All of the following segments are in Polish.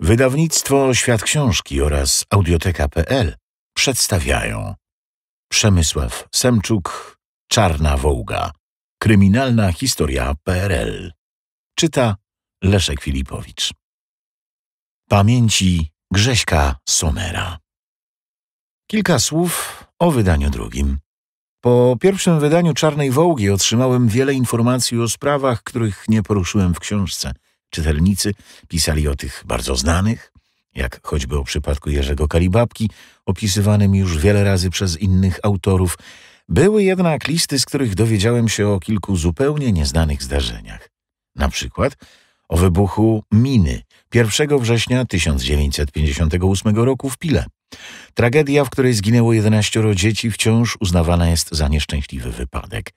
Wydawnictwo Świat Książki oraz audioteka.pl przedstawiają Przemysław Semczuk, Czarna Wołga, kryminalna historia PRL. Czyta Leszek Filipowicz. Pamięci Grześka Somera. Kilka słów o wydaniu drugim. Po pierwszym wydaniu Czarnej Wołgi otrzymałem wiele informacji o sprawach, których nie poruszyłem w książce – Czytelnicy pisali o tych bardzo znanych, jak choćby o przypadku Jerzego Kalibabki, opisywanym już wiele razy przez innych autorów. Były jednak listy, z których dowiedziałem się o kilku zupełnie nieznanych zdarzeniach. Na przykład o wybuchu miny 1 września 1958 roku w Pile. Tragedia, w której zginęło 11 dzieci, wciąż uznawana jest za nieszczęśliwy wypadek.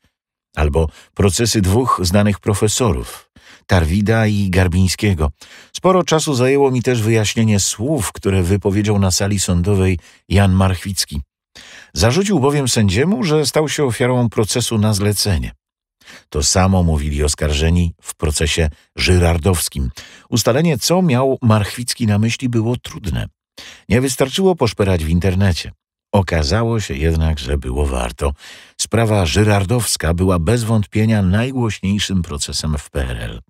Albo procesy dwóch znanych profesorów Tarwida i Garbińskiego. Sporo czasu zajęło mi też wyjaśnienie słów, które wypowiedział na sali sądowej Jan Marchwicki. Zarzucił bowiem sędziemu, że stał się ofiarą procesu na zlecenie. To samo mówili oskarżeni w procesie żyrardowskim. Ustalenie, co miał Marchwicki na myśli, było trudne. Nie wystarczyło poszperać w internecie. Okazało się jednak, że było warto. Sprawa żyrardowska była bez wątpienia najgłośniejszym procesem w PRL.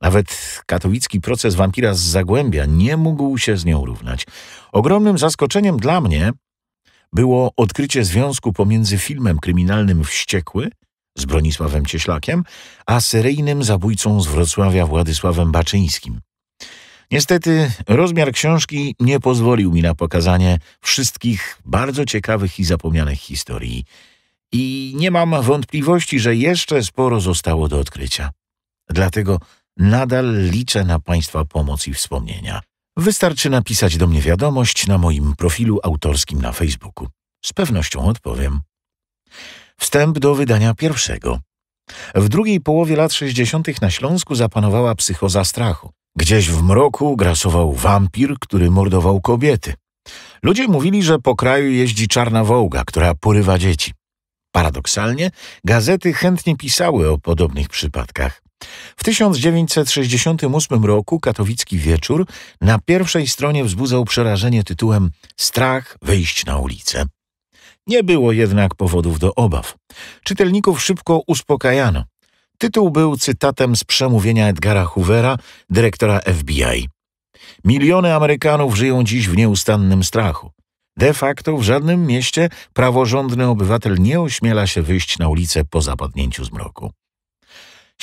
Nawet katowicki proces wampira z Zagłębia nie mógł się z nią równać. Ogromnym zaskoczeniem dla mnie było odkrycie związku pomiędzy filmem kryminalnym Wściekły z Bronisławem Cieślakiem, a seryjnym zabójcą z Wrocławia Władysławem Baczyńskim. Niestety rozmiar książki nie pozwolił mi na pokazanie wszystkich bardzo ciekawych i zapomnianych historii. I nie mam wątpliwości, że jeszcze sporo zostało do odkrycia. Dlatego Nadal liczę na Państwa pomoc i wspomnienia. Wystarczy napisać do mnie wiadomość na moim profilu autorskim na Facebooku. Z pewnością odpowiem. Wstęp do wydania pierwszego. W drugiej połowie lat 60. na Śląsku zapanowała psychoza strachu. Gdzieś w mroku grasował wampir, który mordował kobiety. Ludzie mówili, że po kraju jeździ czarna wołga, która porywa dzieci. Paradoksalnie, gazety chętnie pisały o podobnych przypadkach. W 1968 roku katowicki wieczór na pierwszej stronie wzbudzał przerażenie tytułem Strach wyjść na ulicę. Nie było jednak powodów do obaw. Czytelników szybko uspokajano. Tytuł był cytatem z przemówienia Edgara Hoovera, dyrektora FBI. Miliony Amerykanów żyją dziś w nieustannym strachu. De facto w żadnym mieście praworządny obywatel nie ośmiela się wyjść na ulicę po zapadnięciu zmroku.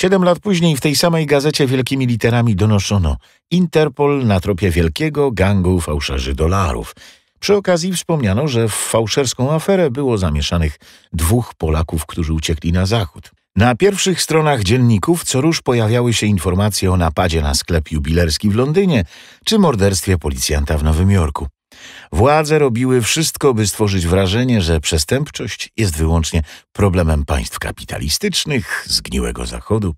Siedem lat później w tej samej gazecie wielkimi literami donoszono Interpol na tropie wielkiego gangu fałszerzy dolarów. Przy okazji wspomniano, że w fałszerską aferę było zamieszanych dwóch Polaków, którzy uciekli na zachód. Na pierwszych stronach dzienników co róż pojawiały się informacje o napadzie na sklep jubilerski w Londynie czy morderstwie policjanta w Nowym Jorku. Władze robiły wszystko, by stworzyć wrażenie, że przestępczość jest wyłącznie problemem państw kapitalistycznych, zgniłego Zachodu.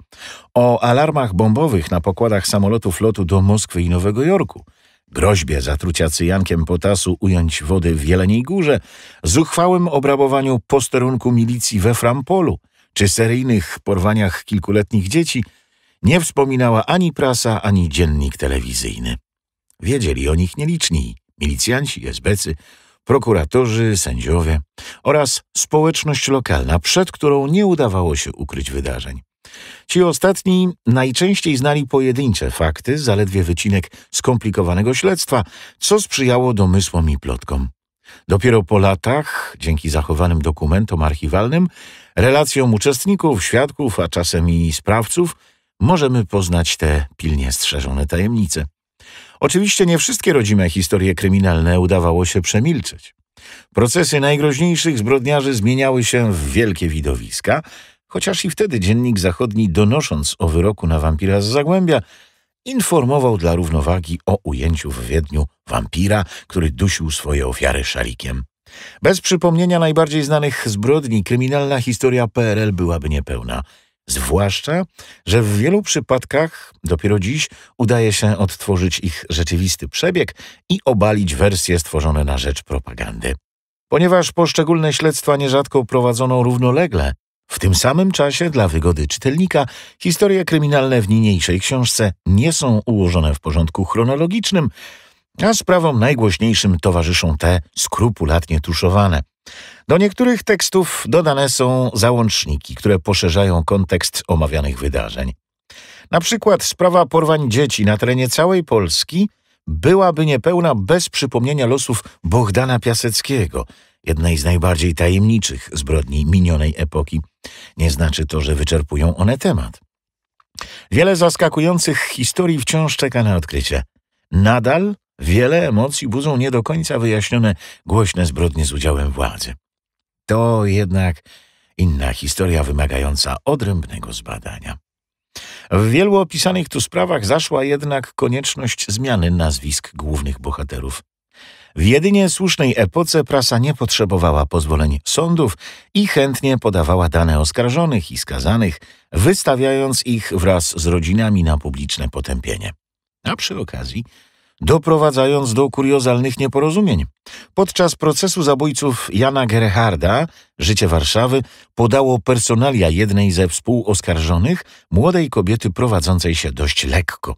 O alarmach bombowych na pokładach samolotów lotu do Moskwy i Nowego Jorku groźbie zatrucia cyjankiem potasu ująć wody w Jeleniej Górze, zuchwałym obrabowaniu posterunku milicji we Frampolu czy seryjnych porwaniach kilkuletnich dzieci nie wspominała ani prasa, ani dziennik telewizyjny. Wiedzieli o nich nieliczni, milicjanci, esbecy, prokuratorzy, sędziowie oraz społeczność lokalna, przed którą nie udawało się ukryć wydarzeń. Ci ostatni najczęściej znali pojedyncze fakty, zaledwie wycinek skomplikowanego śledztwa, co sprzyjało domysłom i plotkom. Dopiero po latach, dzięki zachowanym dokumentom archiwalnym, relacjom uczestników, świadków, a czasem i sprawców, możemy poznać te pilnie strzeżone tajemnice. Oczywiście nie wszystkie rodzime historie kryminalne udawało się przemilczeć. Procesy najgroźniejszych zbrodniarzy zmieniały się w wielkie widowiska, chociaż i wtedy Dziennik Zachodni, donosząc o wyroku na wampira z Zagłębia, informował dla równowagi o ujęciu w Wiedniu wampira, który dusił swoje ofiary szalikiem. Bez przypomnienia najbardziej znanych zbrodni kryminalna historia PRL byłaby niepełna – Zwłaszcza, że w wielu przypadkach dopiero dziś udaje się odtworzyć ich rzeczywisty przebieg i obalić wersje stworzone na rzecz propagandy. Ponieważ poszczególne śledztwa nierzadko prowadzono równolegle, w tym samym czasie dla wygody czytelnika historie kryminalne w niniejszej książce nie są ułożone w porządku chronologicznym, a sprawom najgłośniejszym towarzyszą te skrupulatnie tuszowane. Do niektórych tekstów dodane są załączniki, które poszerzają kontekst omawianych wydarzeń. Na przykład sprawa porwań dzieci na terenie całej Polski byłaby niepełna bez przypomnienia losów Bohdana Piaseckiego, jednej z najbardziej tajemniczych zbrodni minionej epoki. Nie znaczy to, że wyczerpują one temat. Wiele zaskakujących historii wciąż czeka na odkrycie. Nadal Wiele emocji budzą nie do końca wyjaśnione głośne zbrodnie z udziałem władzy. To jednak inna historia wymagająca odrębnego zbadania. W wielu opisanych tu sprawach zaszła jednak konieczność zmiany nazwisk głównych bohaterów. W jedynie słusznej epoce prasa nie potrzebowała pozwoleń sądów i chętnie podawała dane oskarżonych i skazanych, wystawiając ich wraz z rodzinami na publiczne potępienie. A przy okazji doprowadzając do kuriozalnych nieporozumień. Podczas procesu zabójców Jana Gerharda Życie Warszawy podało personalia jednej ze współoskarżonych, młodej kobiety prowadzącej się dość lekko.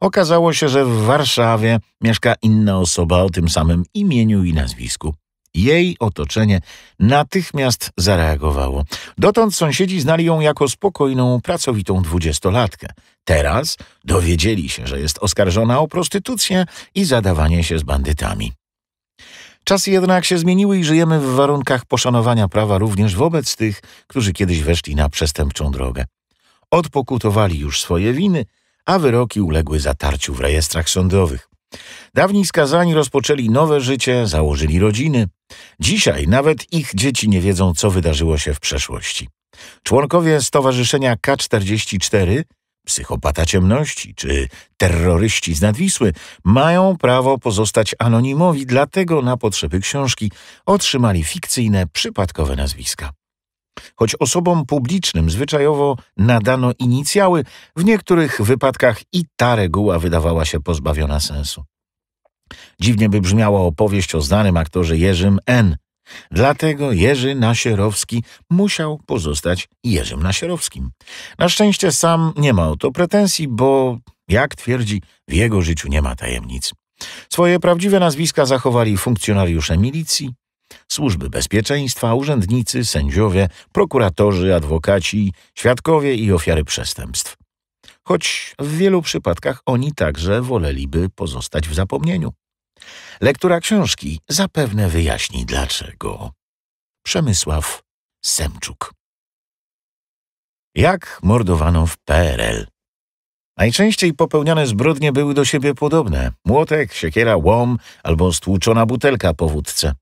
Okazało się, że w Warszawie mieszka inna osoba o tym samym imieniu i nazwisku. Jej otoczenie natychmiast zareagowało. Dotąd sąsiedzi znali ją jako spokojną, pracowitą dwudziestolatkę. Teraz dowiedzieli się, że jest oskarżona o prostytucję i zadawanie się z bandytami. Czasy jednak się zmieniły i żyjemy w warunkach poszanowania prawa również wobec tych, którzy kiedyś weszli na przestępczą drogę. Odpokutowali już swoje winy, a wyroki uległy zatarciu w rejestrach sądowych. Dawni skazani rozpoczęli nowe życie, założyli rodziny. Dzisiaj nawet ich dzieci nie wiedzą, co wydarzyło się w przeszłości. Członkowie Stowarzyszenia K44, psychopata ciemności czy terroryści z Nadwisły, mają prawo pozostać anonimowi, dlatego na potrzeby książki otrzymali fikcyjne, przypadkowe nazwiska. Choć osobom publicznym zwyczajowo nadano inicjały, w niektórych wypadkach i ta reguła wydawała się pozbawiona sensu. Dziwnie by brzmiała opowieść o znanym aktorze Jerzym N. Dlatego Jerzy Nasierowski musiał pozostać Jerzym Nasierowskim. Na szczęście sam nie ma o to pretensji, bo, jak twierdzi, w jego życiu nie ma tajemnic. Swoje prawdziwe nazwiska zachowali funkcjonariusze milicji, służby bezpieczeństwa, urzędnicy, sędziowie, prokuratorzy, adwokaci, świadkowie i ofiary przestępstw. Choć w wielu przypadkach oni także woleliby pozostać w zapomnieniu. Lektura książki zapewne wyjaśni dlaczego. Przemysław Semczuk. Jak mordowano w PRL? Najczęściej popełniane zbrodnie były do siebie podobne. Młotek, siekiera, łom albo stłuczona butelka po wódce.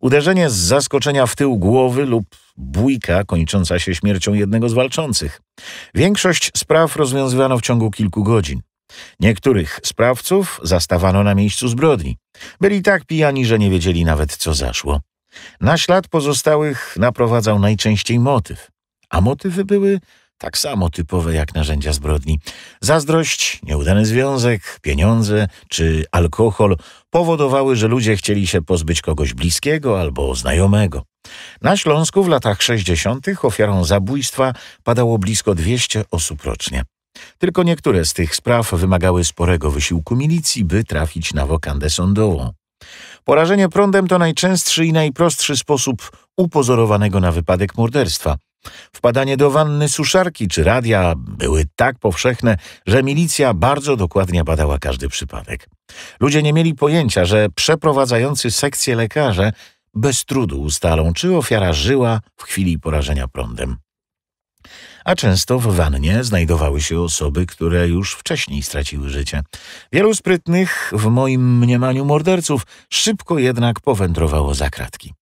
Uderzenie z zaskoczenia w tył głowy lub bójka kończąca się śmiercią jednego z walczących. Większość spraw rozwiązywano w ciągu kilku godzin. Niektórych sprawców zastawano na miejscu zbrodni. Byli tak pijani, że nie wiedzieli nawet co zaszło. Na ślad pozostałych naprowadzał najczęściej motyw, a motywy były tak samo typowe jak narzędzia zbrodni. Zazdrość, nieudany związek, pieniądze czy alkohol powodowały, że ludzie chcieli się pozbyć kogoś bliskiego albo znajomego. Na Śląsku w latach 60. ofiarą zabójstwa padało blisko 200 osób rocznie. Tylko niektóre z tych spraw wymagały sporego wysiłku milicji, by trafić na wokandę sądową. Porażenie prądem to najczęstszy i najprostszy sposób upozorowanego na wypadek morderstwa. Wpadanie do wanny suszarki czy radia były tak powszechne, że milicja bardzo dokładnie badała każdy przypadek. Ludzie nie mieli pojęcia, że przeprowadzający sekcję lekarze bez trudu ustalą, czy ofiara żyła w chwili porażenia prądem. A często w wannie znajdowały się osoby, które już wcześniej straciły życie. Wielu sprytnych, w moim mniemaniu, morderców szybko jednak powędrowało za kratki.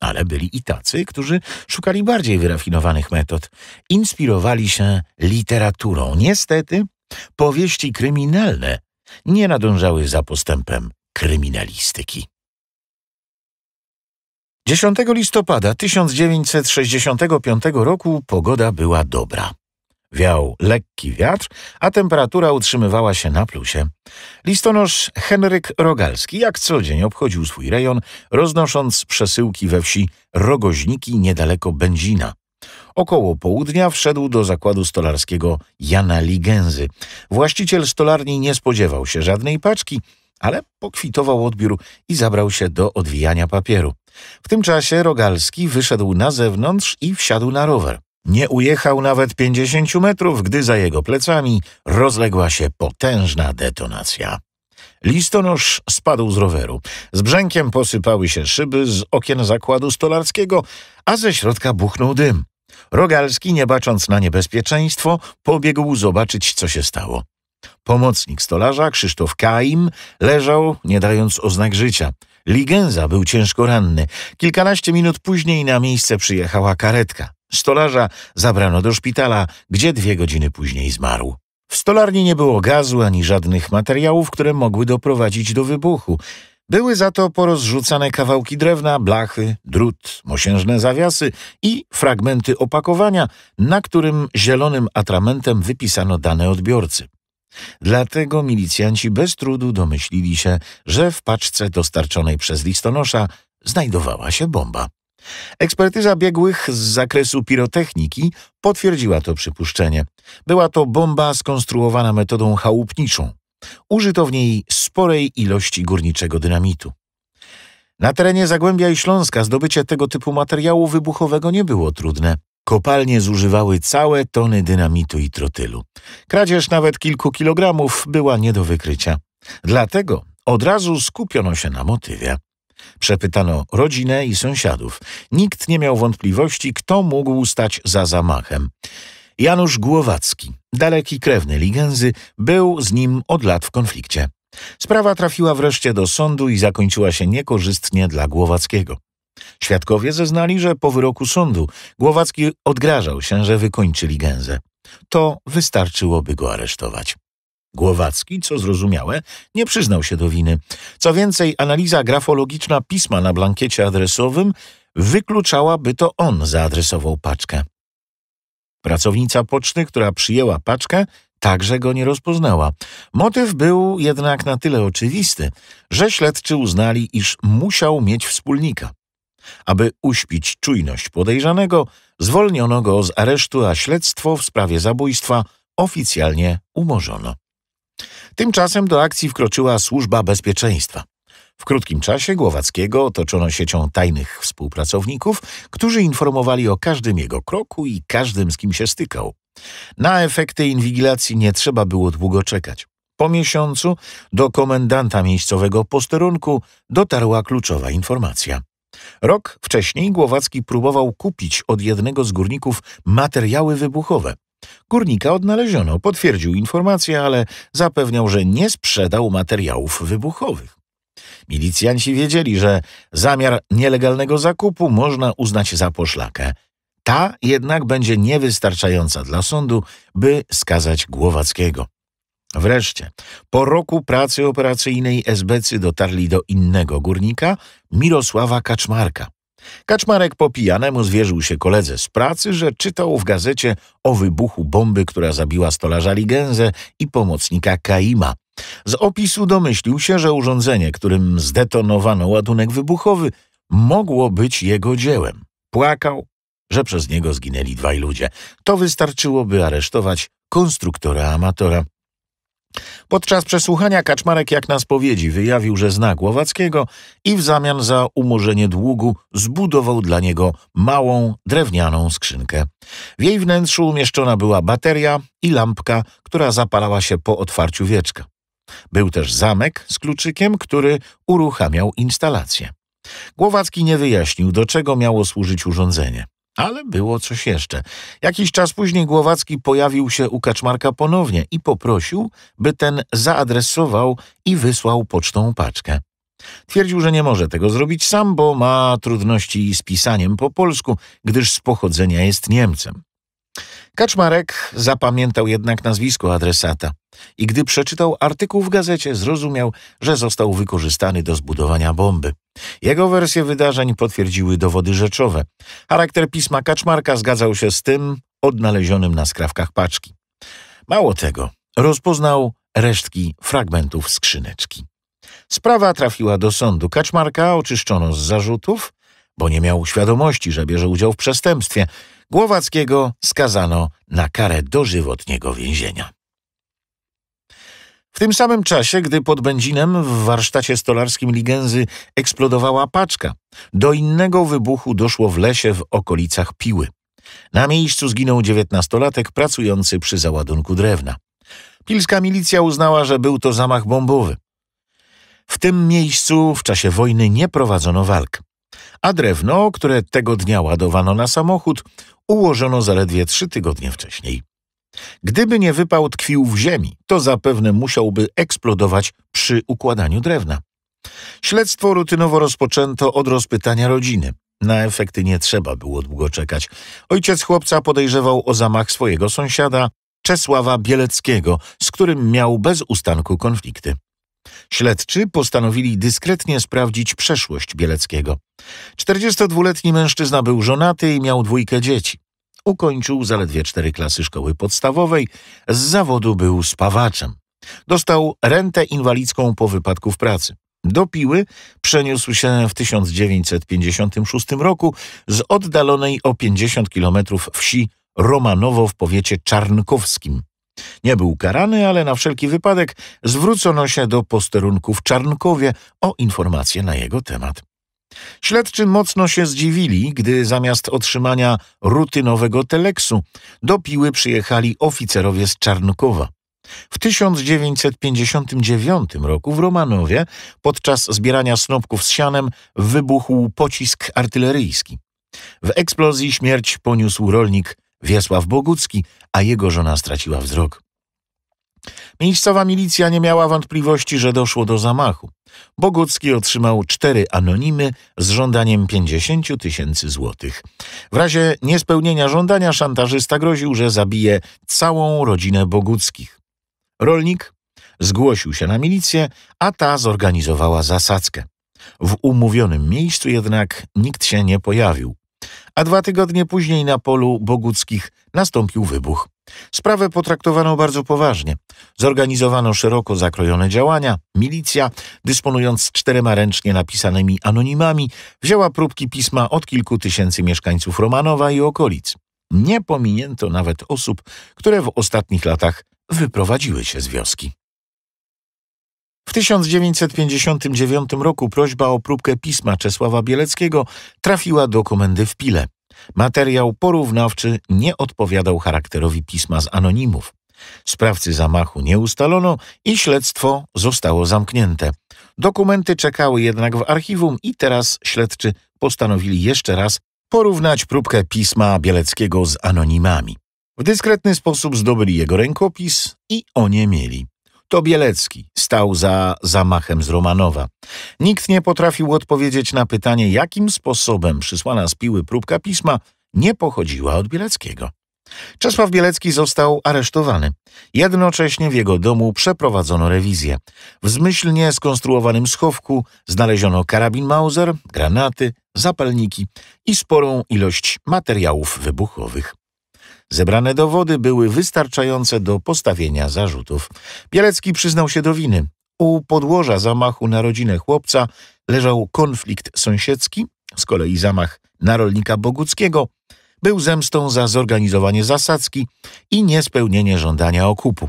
Ale byli i tacy, którzy szukali bardziej wyrafinowanych metod. Inspirowali się literaturą. Niestety, powieści kryminalne nie nadążały za postępem kryminalistyki. 10 listopada 1965 roku pogoda była dobra. Wiał lekki wiatr, a temperatura utrzymywała się na plusie. Listonosz Henryk Rogalski jak co dzień obchodził swój rejon, roznosząc przesyłki we wsi Rogoźniki niedaleko Będzina. Około południa wszedł do zakładu stolarskiego Jana Ligęzy. Właściciel stolarni nie spodziewał się żadnej paczki, ale pokwitował odbiór i zabrał się do odwijania papieru. W tym czasie Rogalski wyszedł na zewnątrz i wsiadł na rower. Nie ujechał nawet 50 metrów, gdy za jego plecami rozległa się potężna detonacja. Listonosz spadł z roweru. Z brzękiem posypały się szyby z okien zakładu stolarskiego, a ze środka buchnął dym. Rogalski, nie bacząc na niebezpieczeństwo, pobiegł zobaczyć, co się stało. Pomocnik stolarza, Krzysztof Kaim, leżał, nie dając oznak życia. Ligenza był ciężko ranny. Kilkanaście minut później na miejsce przyjechała karetka. Stolarza zabrano do szpitala, gdzie dwie godziny później zmarł. W stolarni nie było gazu ani żadnych materiałów, które mogły doprowadzić do wybuchu. Były za to porozrzucane kawałki drewna, blachy, drut, mosiężne zawiasy i fragmenty opakowania, na którym zielonym atramentem wypisano dane odbiorcy. Dlatego milicjanci bez trudu domyślili się, że w paczce dostarczonej przez listonosza znajdowała się bomba. Ekspertyza biegłych z zakresu pirotechniki potwierdziła to przypuszczenie. Była to bomba skonstruowana metodą chałupniczą. Użyto w niej sporej ilości górniczego dynamitu. Na terenie Zagłębia i Śląska zdobycie tego typu materiału wybuchowego nie było trudne. Kopalnie zużywały całe tony dynamitu i trotylu. Kradzież nawet kilku kilogramów była nie do wykrycia. Dlatego od razu skupiono się na motywie. Przepytano rodzinę i sąsiadów. Nikt nie miał wątpliwości, kto mógł stać za zamachem. Janusz Głowacki, daleki krewny Ligenzy, był z nim od lat w konflikcie. Sprawa trafiła wreszcie do sądu i zakończyła się niekorzystnie dla Głowackiego. Świadkowie zeznali, że po wyroku sądu Głowacki odgrażał się, że wykończy Ligenzę. To wystarczyłoby go aresztować. Głowacki, co zrozumiałe, nie przyznał się do winy. Co więcej, analiza grafologiczna pisma na blankiecie adresowym wykluczała, by to on zaadresował paczkę. Pracownica poczty, która przyjęła paczkę, także go nie rozpoznała. Motyw był jednak na tyle oczywisty, że śledczy uznali, iż musiał mieć wspólnika. Aby uśpić czujność podejrzanego, zwolniono go z aresztu, a śledztwo w sprawie zabójstwa oficjalnie umorzono. Tymczasem do akcji wkroczyła Służba Bezpieczeństwa. W krótkim czasie Głowackiego otoczono siecią tajnych współpracowników, którzy informowali o każdym jego kroku i każdym, z kim się stykał. Na efekty inwigilacji nie trzeba było długo czekać. Po miesiącu do komendanta miejscowego posterunku dotarła kluczowa informacja. Rok wcześniej Głowacki próbował kupić od jednego z górników materiały wybuchowe. Górnika odnaleziono, potwierdził informację, ale zapewniał, że nie sprzedał materiałów wybuchowych. Milicjanci wiedzieli, że zamiar nielegalnego zakupu można uznać za poszlakę. Ta jednak będzie niewystarczająca dla sądu, by skazać Głowackiego. Wreszcie, po roku pracy operacyjnej SBc dotarli do innego górnika, Mirosława Kaczmarka. Kaczmarek po pijanemu zwierzył się koledze z pracy, że czytał w gazecie o wybuchu bomby, która zabiła stolarza Ligenzę i pomocnika Kaima. Z opisu domyślił się, że urządzenie, którym zdetonowano ładunek wybuchowy, mogło być jego dziełem. Płakał, że przez niego zginęli dwaj ludzie. To wystarczyłoby aresztować konstruktora amatora. Podczas przesłuchania Kaczmarek jak na spowiedzi wyjawił, że zna Głowackiego i w zamian za umorzenie długu zbudował dla niego małą, drewnianą skrzynkę. W jej wnętrzu umieszczona była bateria i lampka, która zapalała się po otwarciu wieczka. Był też zamek z kluczykiem, który uruchamiał instalację. Głowacki nie wyjaśnił, do czego miało służyć urządzenie. Ale było coś jeszcze. Jakiś czas później Głowacki pojawił się u Kaczmarka ponownie i poprosił, by ten zaadresował i wysłał pocztą paczkę. Twierdził, że nie może tego zrobić sam, bo ma trudności z pisaniem po polsku, gdyż z pochodzenia jest Niemcem. Kaczmarek zapamiętał jednak nazwisko adresata i gdy przeczytał artykuł w gazecie, zrozumiał, że został wykorzystany do zbudowania bomby. Jego wersję wydarzeń potwierdziły dowody rzeczowe. Charakter pisma Kaczmarka zgadzał się z tym odnalezionym na skrawkach paczki. Mało tego, rozpoznał resztki fragmentów skrzyneczki. Sprawa trafiła do sądu. Kaczmarka oczyszczono z zarzutów, bo nie miał świadomości, że bierze udział w przestępstwie, Głowackiego skazano na karę dożywotniego więzienia. W tym samym czasie, gdy pod Będzinem w warsztacie stolarskim Ligenzy eksplodowała paczka, do innego wybuchu doszło w lesie w okolicach Piły. Na miejscu zginął dziewiętnastolatek pracujący przy załadunku drewna. Pilska milicja uznała, że był to zamach bombowy. W tym miejscu w czasie wojny nie prowadzono walk a drewno, które tego dnia ładowano na samochód, ułożono zaledwie trzy tygodnie wcześniej. Gdyby nie wypał tkwił w ziemi, to zapewne musiałby eksplodować przy układaniu drewna. Śledztwo rutynowo rozpoczęto od rozpytania rodziny. Na efekty nie trzeba było długo czekać. Ojciec chłopca podejrzewał o zamach swojego sąsiada, Czesława Bieleckiego, z którym miał bez ustanku konflikty. Śledczy postanowili dyskretnie sprawdzić przeszłość Bieleckiego. 42-letni mężczyzna był żonaty i miał dwójkę dzieci. Ukończył zaledwie cztery klasy szkoły podstawowej, z zawodu był spawaczem. Dostał rentę inwalidzką po wypadku w pracy. Do Piły przeniósł się w 1956 roku z oddalonej o 50 km wsi Romanowo w powiecie czarnkowskim. Nie był karany, ale na wszelki wypadek zwrócono się do posterunku w Czarnkowie o informacje na jego temat. Śledczy mocno się zdziwili, gdy zamiast otrzymania rutynowego teleksu do Piły przyjechali oficerowie z Czarnkowa. W 1959 roku w Romanowie podczas zbierania snopków z sianem wybuchł pocisk artyleryjski. W eksplozji śmierć poniósł rolnik Wiesław Bogucki, a jego żona straciła wzrok. Miejscowa milicja nie miała wątpliwości, że doszło do zamachu. Bogucki otrzymał cztery anonimy z żądaniem 50 tysięcy złotych. W razie niespełnienia żądania szantażysta groził, że zabije całą rodzinę Boguckich. Rolnik zgłosił się na milicję, a ta zorganizowała zasadzkę. W umówionym miejscu jednak nikt się nie pojawił a dwa tygodnie później na polu Boguckich nastąpił wybuch. Sprawę potraktowano bardzo poważnie. Zorganizowano szeroko zakrojone działania. Milicja, dysponując czterema ręcznie napisanymi anonimami, wzięła próbki pisma od kilku tysięcy mieszkańców Romanowa i okolic. Nie pominięto nawet osób, które w ostatnich latach wyprowadziły się z wioski. W 1959 roku prośba o próbkę pisma Czesława Bieleckiego trafiła do komendy w Pile. Materiał porównawczy nie odpowiadał charakterowi pisma z anonimów. Sprawcy zamachu nie ustalono i śledztwo zostało zamknięte. Dokumenty czekały jednak w archiwum i teraz śledczy postanowili jeszcze raz porównać próbkę pisma Bieleckiego z anonimami. W dyskretny sposób zdobyli jego rękopis i o nie mieli to Bielecki stał za zamachem z Romanowa. Nikt nie potrafił odpowiedzieć na pytanie, jakim sposobem przysłana z piły próbka pisma nie pochodziła od Bieleckiego. Czesław Bielecki został aresztowany. Jednocześnie w jego domu przeprowadzono rewizję. W zmyślnie skonstruowanym schowku znaleziono karabin Mauser, granaty, zapalniki i sporą ilość materiałów wybuchowych. Zebrane dowody były wystarczające do postawienia zarzutów. Bielecki przyznał się do winy. U podłoża zamachu na rodzinę chłopca leżał konflikt sąsiedzki, z kolei zamach na rolnika Boguckiego był zemstą za zorganizowanie zasadzki i niespełnienie żądania okupu.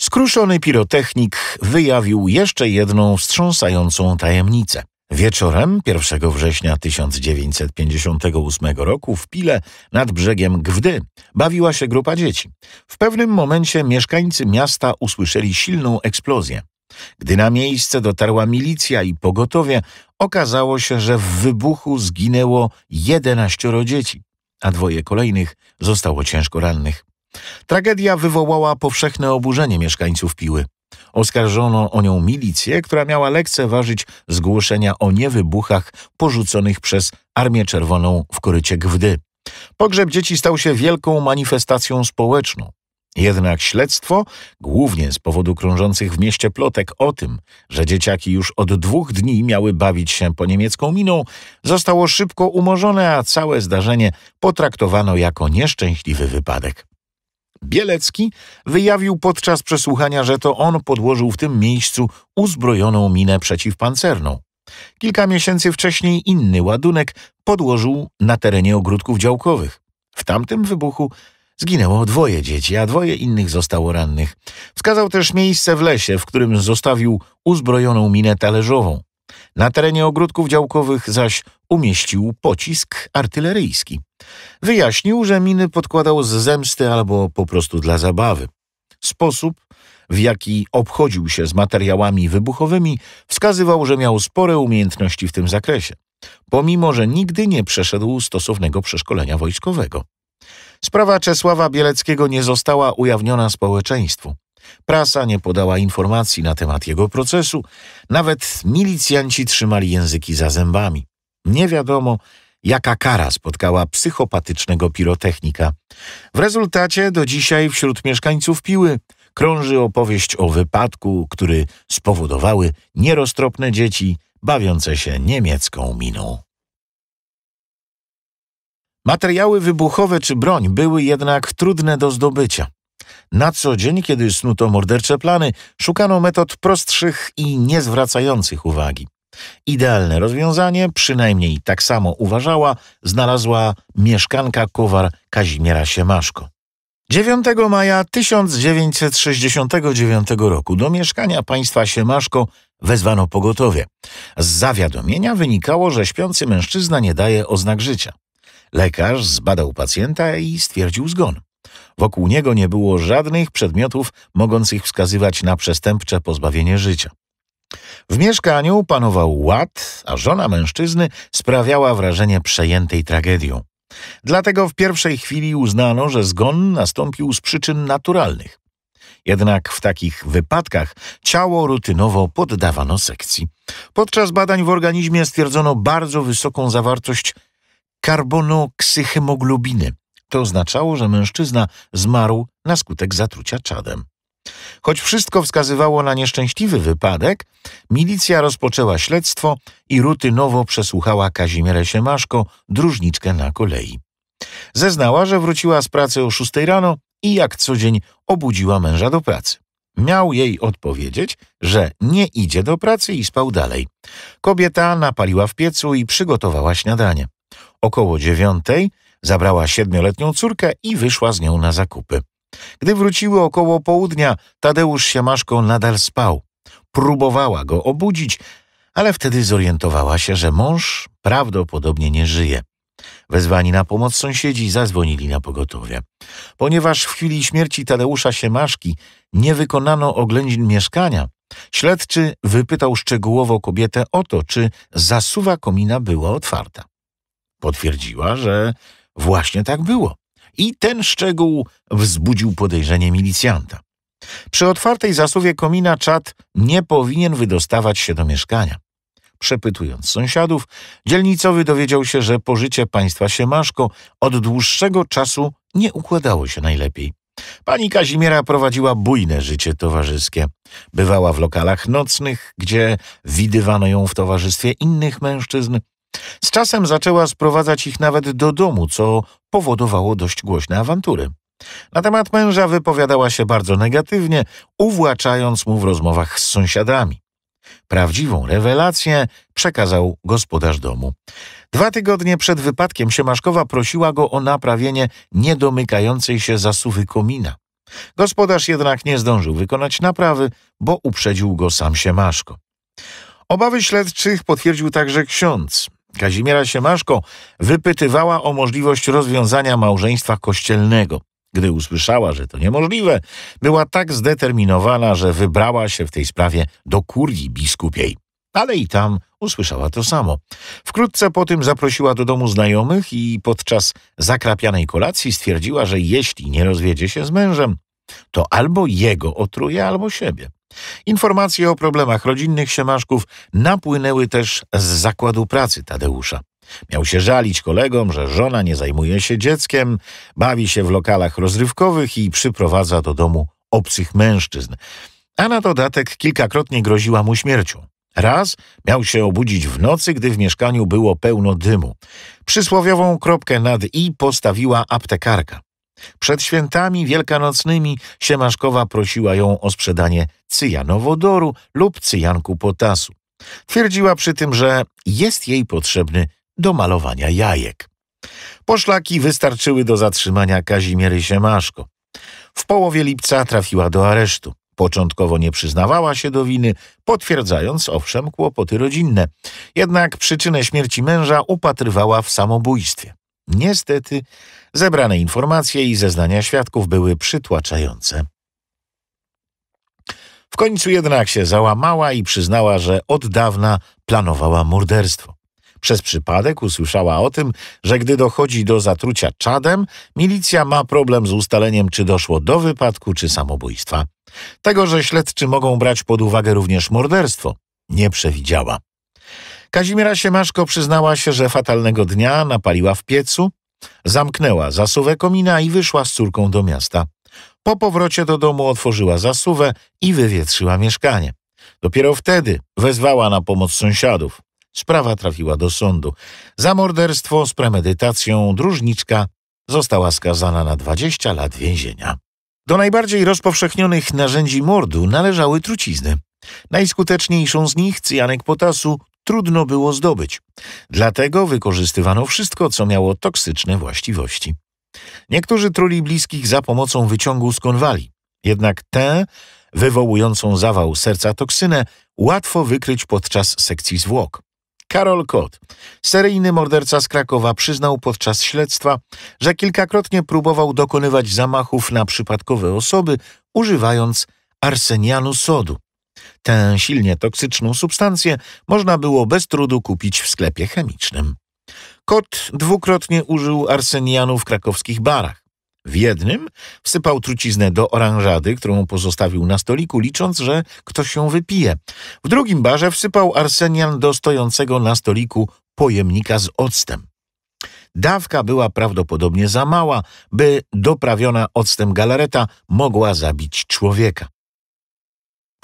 Skruszony pirotechnik wyjawił jeszcze jedną wstrząsającą tajemnicę. Wieczorem 1 września 1958 roku w Pile nad brzegiem Gwdy bawiła się grupa dzieci. W pewnym momencie mieszkańcy miasta usłyszeli silną eksplozję. Gdy na miejsce dotarła milicja i pogotowie, okazało się, że w wybuchu zginęło 11 dzieci, a dwoje kolejnych zostało ciężko rannych. Tragedia wywołała powszechne oburzenie mieszkańców Piły. Oskarżono o nią milicję, która miała lekceważyć zgłoszenia o niewybuchach porzuconych przez Armię Czerwoną w korycie Gwdy. Pogrzeb dzieci stał się wielką manifestacją społeczną. Jednak śledztwo, głównie z powodu krążących w mieście plotek o tym, że dzieciaki już od dwóch dni miały bawić się po niemiecką miną, zostało szybko umorzone, a całe zdarzenie potraktowano jako nieszczęśliwy wypadek. Bielecki wyjawił podczas przesłuchania, że to on podłożył w tym miejscu uzbrojoną minę przeciwpancerną. Kilka miesięcy wcześniej inny ładunek podłożył na terenie ogródków działkowych. W tamtym wybuchu zginęło dwoje dzieci, a dwoje innych zostało rannych. Wskazał też miejsce w lesie, w którym zostawił uzbrojoną minę talerzową. Na terenie ogródków działkowych zaś umieścił pocisk artyleryjski. Wyjaśnił, że miny podkładał z zemsty albo po prostu dla zabawy. Sposób, w jaki obchodził się z materiałami wybuchowymi, wskazywał, że miał spore umiejętności w tym zakresie, pomimo że nigdy nie przeszedł stosownego przeszkolenia wojskowego. Sprawa Czesława Bieleckiego nie została ujawniona społeczeństwu. Prasa nie podała informacji na temat jego procesu, nawet milicjanci trzymali języki za zębami. Nie wiadomo, jaka kara spotkała psychopatycznego pirotechnika. W rezultacie do dzisiaj wśród mieszkańców Piły krąży opowieść o wypadku, który spowodowały nieroztropne dzieci bawiące się niemiecką miną. Materiały wybuchowe czy broń były jednak trudne do zdobycia. Na co dzień, kiedy snuto mordercze plany, szukano metod prostszych i niezwracających uwagi. Idealne rozwiązanie, przynajmniej tak samo uważała, znalazła mieszkanka kowar Kazimiera Siemaszko. 9 maja 1969 roku do mieszkania państwa Siemaszko wezwano pogotowie. Z zawiadomienia wynikało, że śpiący mężczyzna nie daje oznak życia. Lekarz zbadał pacjenta i stwierdził zgon. Wokół niego nie było żadnych przedmiotów mogących wskazywać na przestępcze pozbawienie życia. W mieszkaniu panował ład, a żona mężczyzny sprawiała wrażenie przejętej tragedią. Dlatego w pierwszej chwili uznano, że zgon nastąpił z przyczyn naturalnych. Jednak w takich wypadkach ciało rutynowo poddawano sekcji. Podczas badań w organizmie stwierdzono bardzo wysoką zawartość karbonoksyhemoglobiny, to oznaczało, że mężczyzna zmarł na skutek zatrucia czadem. Choć wszystko wskazywało na nieszczęśliwy wypadek, milicja rozpoczęła śledztwo i rutynowo przesłuchała Kazimierę Siemaszko, dróżniczkę na kolei. Zeznała, że wróciła z pracy o 6 rano i jak co dzień obudziła męża do pracy. Miał jej odpowiedzieć, że nie idzie do pracy i spał dalej. Kobieta napaliła w piecu i przygotowała śniadanie. Około dziewiątej Zabrała siedmioletnią córkę i wyszła z nią na zakupy. Gdy wróciły około południa, Tadeusz Siemaszko nadal spał. Próbowała go obudzić, ale wtedy zorientowała się, że mąż prawdopodobnie nie żyje. Wezwani na pomoc sąsiedzi zadzwonili na pogotowie. Ponieważ w chwili śmierci Tadeusza Siemaszki nie wykonano oględzin mieszkania, śledczy wypytał szczegółowo kobietę o to, czy zasuwa komina była otwarta. Potwierdziła, że Właśnie tak było. I ten szczegół wzbudził podejrzenie milicjanta. Przy otwartej zasuwie komina czat nie powinien wydostawać się do mieszkania. Przepytując sąsiadów, dzielnicowy dowiedział się, że pożycie państwa Siemaszko od dłuższego czasu nie układało się najlepiej. Pani Kazimiera prowadziła bujne życie towarzyskie. Bywała w lokalach nocnych, gdzie widywano ją w towarzystwie innych mężczyzn, z czasem zaczęła sprowadzać ich nawet do domu, co powodowało dość głośne awantury. Na temat męża wypowiadała się bardzo negatywnie, uwłaczając mu w rozmowach z sąsiadami. Prawdziwą rewelację przekazał gospodarz domu. Dwa tygodnie przed wypadkiem Siemaszkowa prosiła go o naprawienie niedomykającej się zasuwy komina. Gospodarz jednak nie zdążył wykonać naprawy, bo uprzedził go sam Siemaszko. Obawy śledczych potwierdził także ksiądz. Kazimiera Siemaszko wypytywała o możliwość rozwiązania małżeństwa kościelnego. Gdy usłyszała, że to niemożliwe, była tak zdeterminowana, że wybrała się w tej sprawie do kurii biskupiej. Ale i tam usłyszała to samo. Wkrótce po tym zaprosiła do domu znajomych i podczas zakrapianej kolacji stwierdziła, że jeśli nie rozwiedzie się z mężem, to albo jego otruje, albo siebie. Informacje o problemach rodzinnych Siemaszków napłynęły też z zakładu pracy Tadeusza. Miał się żalić kolegom, że żona nie zajmuje się dzieckiem, bawi się w lokalach rozrywkowych i przyprowadza do domu obcych mężczyzn. A na dodatek kilkakrotnie groziła mu śmiercią. Raz miał się obudzić w nocy, gdy w mieszkaniu było pełno dymu. Przysłowiową kropkę nad i postawiła aptekarka. Przed świętami wielkanocnymi Siemaszkowa prosiła ją o sprzedanie cyjanowodoru lub cyjanku potasu. Twierdziła przy tym, że jest jej potrzebny do malowania jajek. Poszlaki wystarczyły do zatrzymania Kazimiery Siemaszko. W połowie lipca trafiła do aresztu. Początkowo nie przyznawała się do winy, potwierdzając owszem kłopoty rodzinne. Jednak przyczynę śmierci męża upatrywała w samobójstwie. Niestety Zebrane informacje i zeznania świadków były przytłaczające. W końcu jednak się załamała i przyznała, że od dawna planowała morderstwo. Przez przypadek usłyszała o tym, że gdy dochodzi do zatrucia czadem, milicja ma problem z ustaleniem, czy doszło do wypadku, czy samobójstwa. Tego, że śledczy mogą brać pod uwagę również morderstwo, nie przewidziała. Kazimiera Siemaszko przyznała się, że fatalnego dnia napaliła w piecu, Zamknęła zasuwę komina i wyszła z córką do miasta. Po powrocie do domu otworzyła zasuwę i wywietrzyła mieszkanie. Dopiero wtedy wezwała na pomoc sąsiadów. Sprawa trafiła do sądu. Za morderstwo z premedytacją dróżniczka została skazana na 20 lat więzienia. Do najbardziej rozpowszechnionych narzędzi mordu należały trucizny. Najskuteczniejszą z nich, cyjanek potasu, trudno było zdobyć. Dlatego wykorzystywano wszystko, co miało toksyczne właściwości. Niektórzy truli bliskich za pomocą wyciągu z konwali. Jednak tę, wywołującą zawał serca toksynę, łatwo wykryć podczas sekcji zwłok. Karol Kot, seryjny morderca z Krakowa, przyznał podczas śledztwa, że kilkakrotnie próbował dokonywać zamachów na przypadkowe osoby, używając arsenianu sodu. Tę silnie toksyczną substancję można było bez trudu kupić w sklepie chemicznym. Kot dwukrotnie użył arsenianu w krakowskich barach. W jednym wsypał truciznę do oranżady, którą pozostawił na stoliku, licząc, że ktoś się wypije. W drugim barze wsypał arsenian do stojącego na stoliku pojemnika z octem. Dawka była prawdopodobnie za mała, by doprawiona octem galareta mogła zabić człowieka.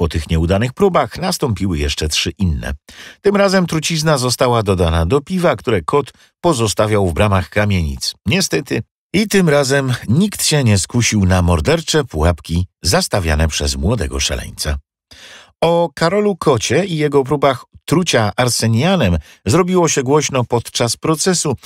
Po tych nieudanych próbach nastąpiły jeszcze trzy inne. Tym razem trucizna została dodana do piwa, które kot pozostawiał w bramach kamienic. Niestety, i tym razem nikt się nie skusił na mordercze pułapki zastawiane przez młodego szaleńca. O Karolu Kocie i jego próbach trucia arsenianem zrobiło się głośno podczas procesu,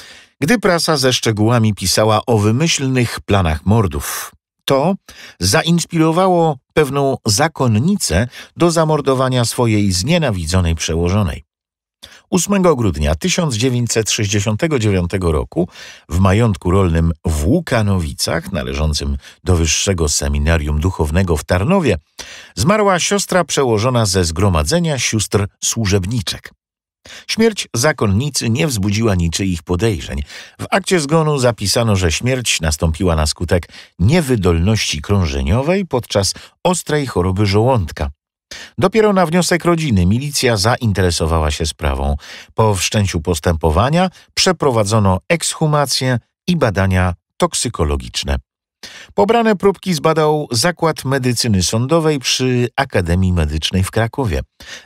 gdy prasa ze szczegółami pisała o wymyślnych planach mordów to zainspirowało pewną zakonnicę do zamordowania swojej znienawidzonej przełożonej. 8 grudnia 1969 roku w majątku rolnym w Łukanowicach, należącym do Wyższego Seminarium Duchownego w Tarnowie, zmarła siostra przełożona ze Zgromadzenia Sióstr Służebniczek. Śmierć zakonnicy nie wzbudziła niczyich podejrzeń. W akcie zgonu zapisano, że śmierć nastąpiła na skutek niewydolności krążeniowej podczas ostrej choroby żołądka. Dopiero na wniosek rodziny milicja zainteresowała się sprawą. Po wszczęciu postępowania przeprowadzono ekshumację i badania toksykologiczne. Pobrane próbki zbadał Zakład Medycyny Sądowej przy Akademii Medycznej w Krakowie.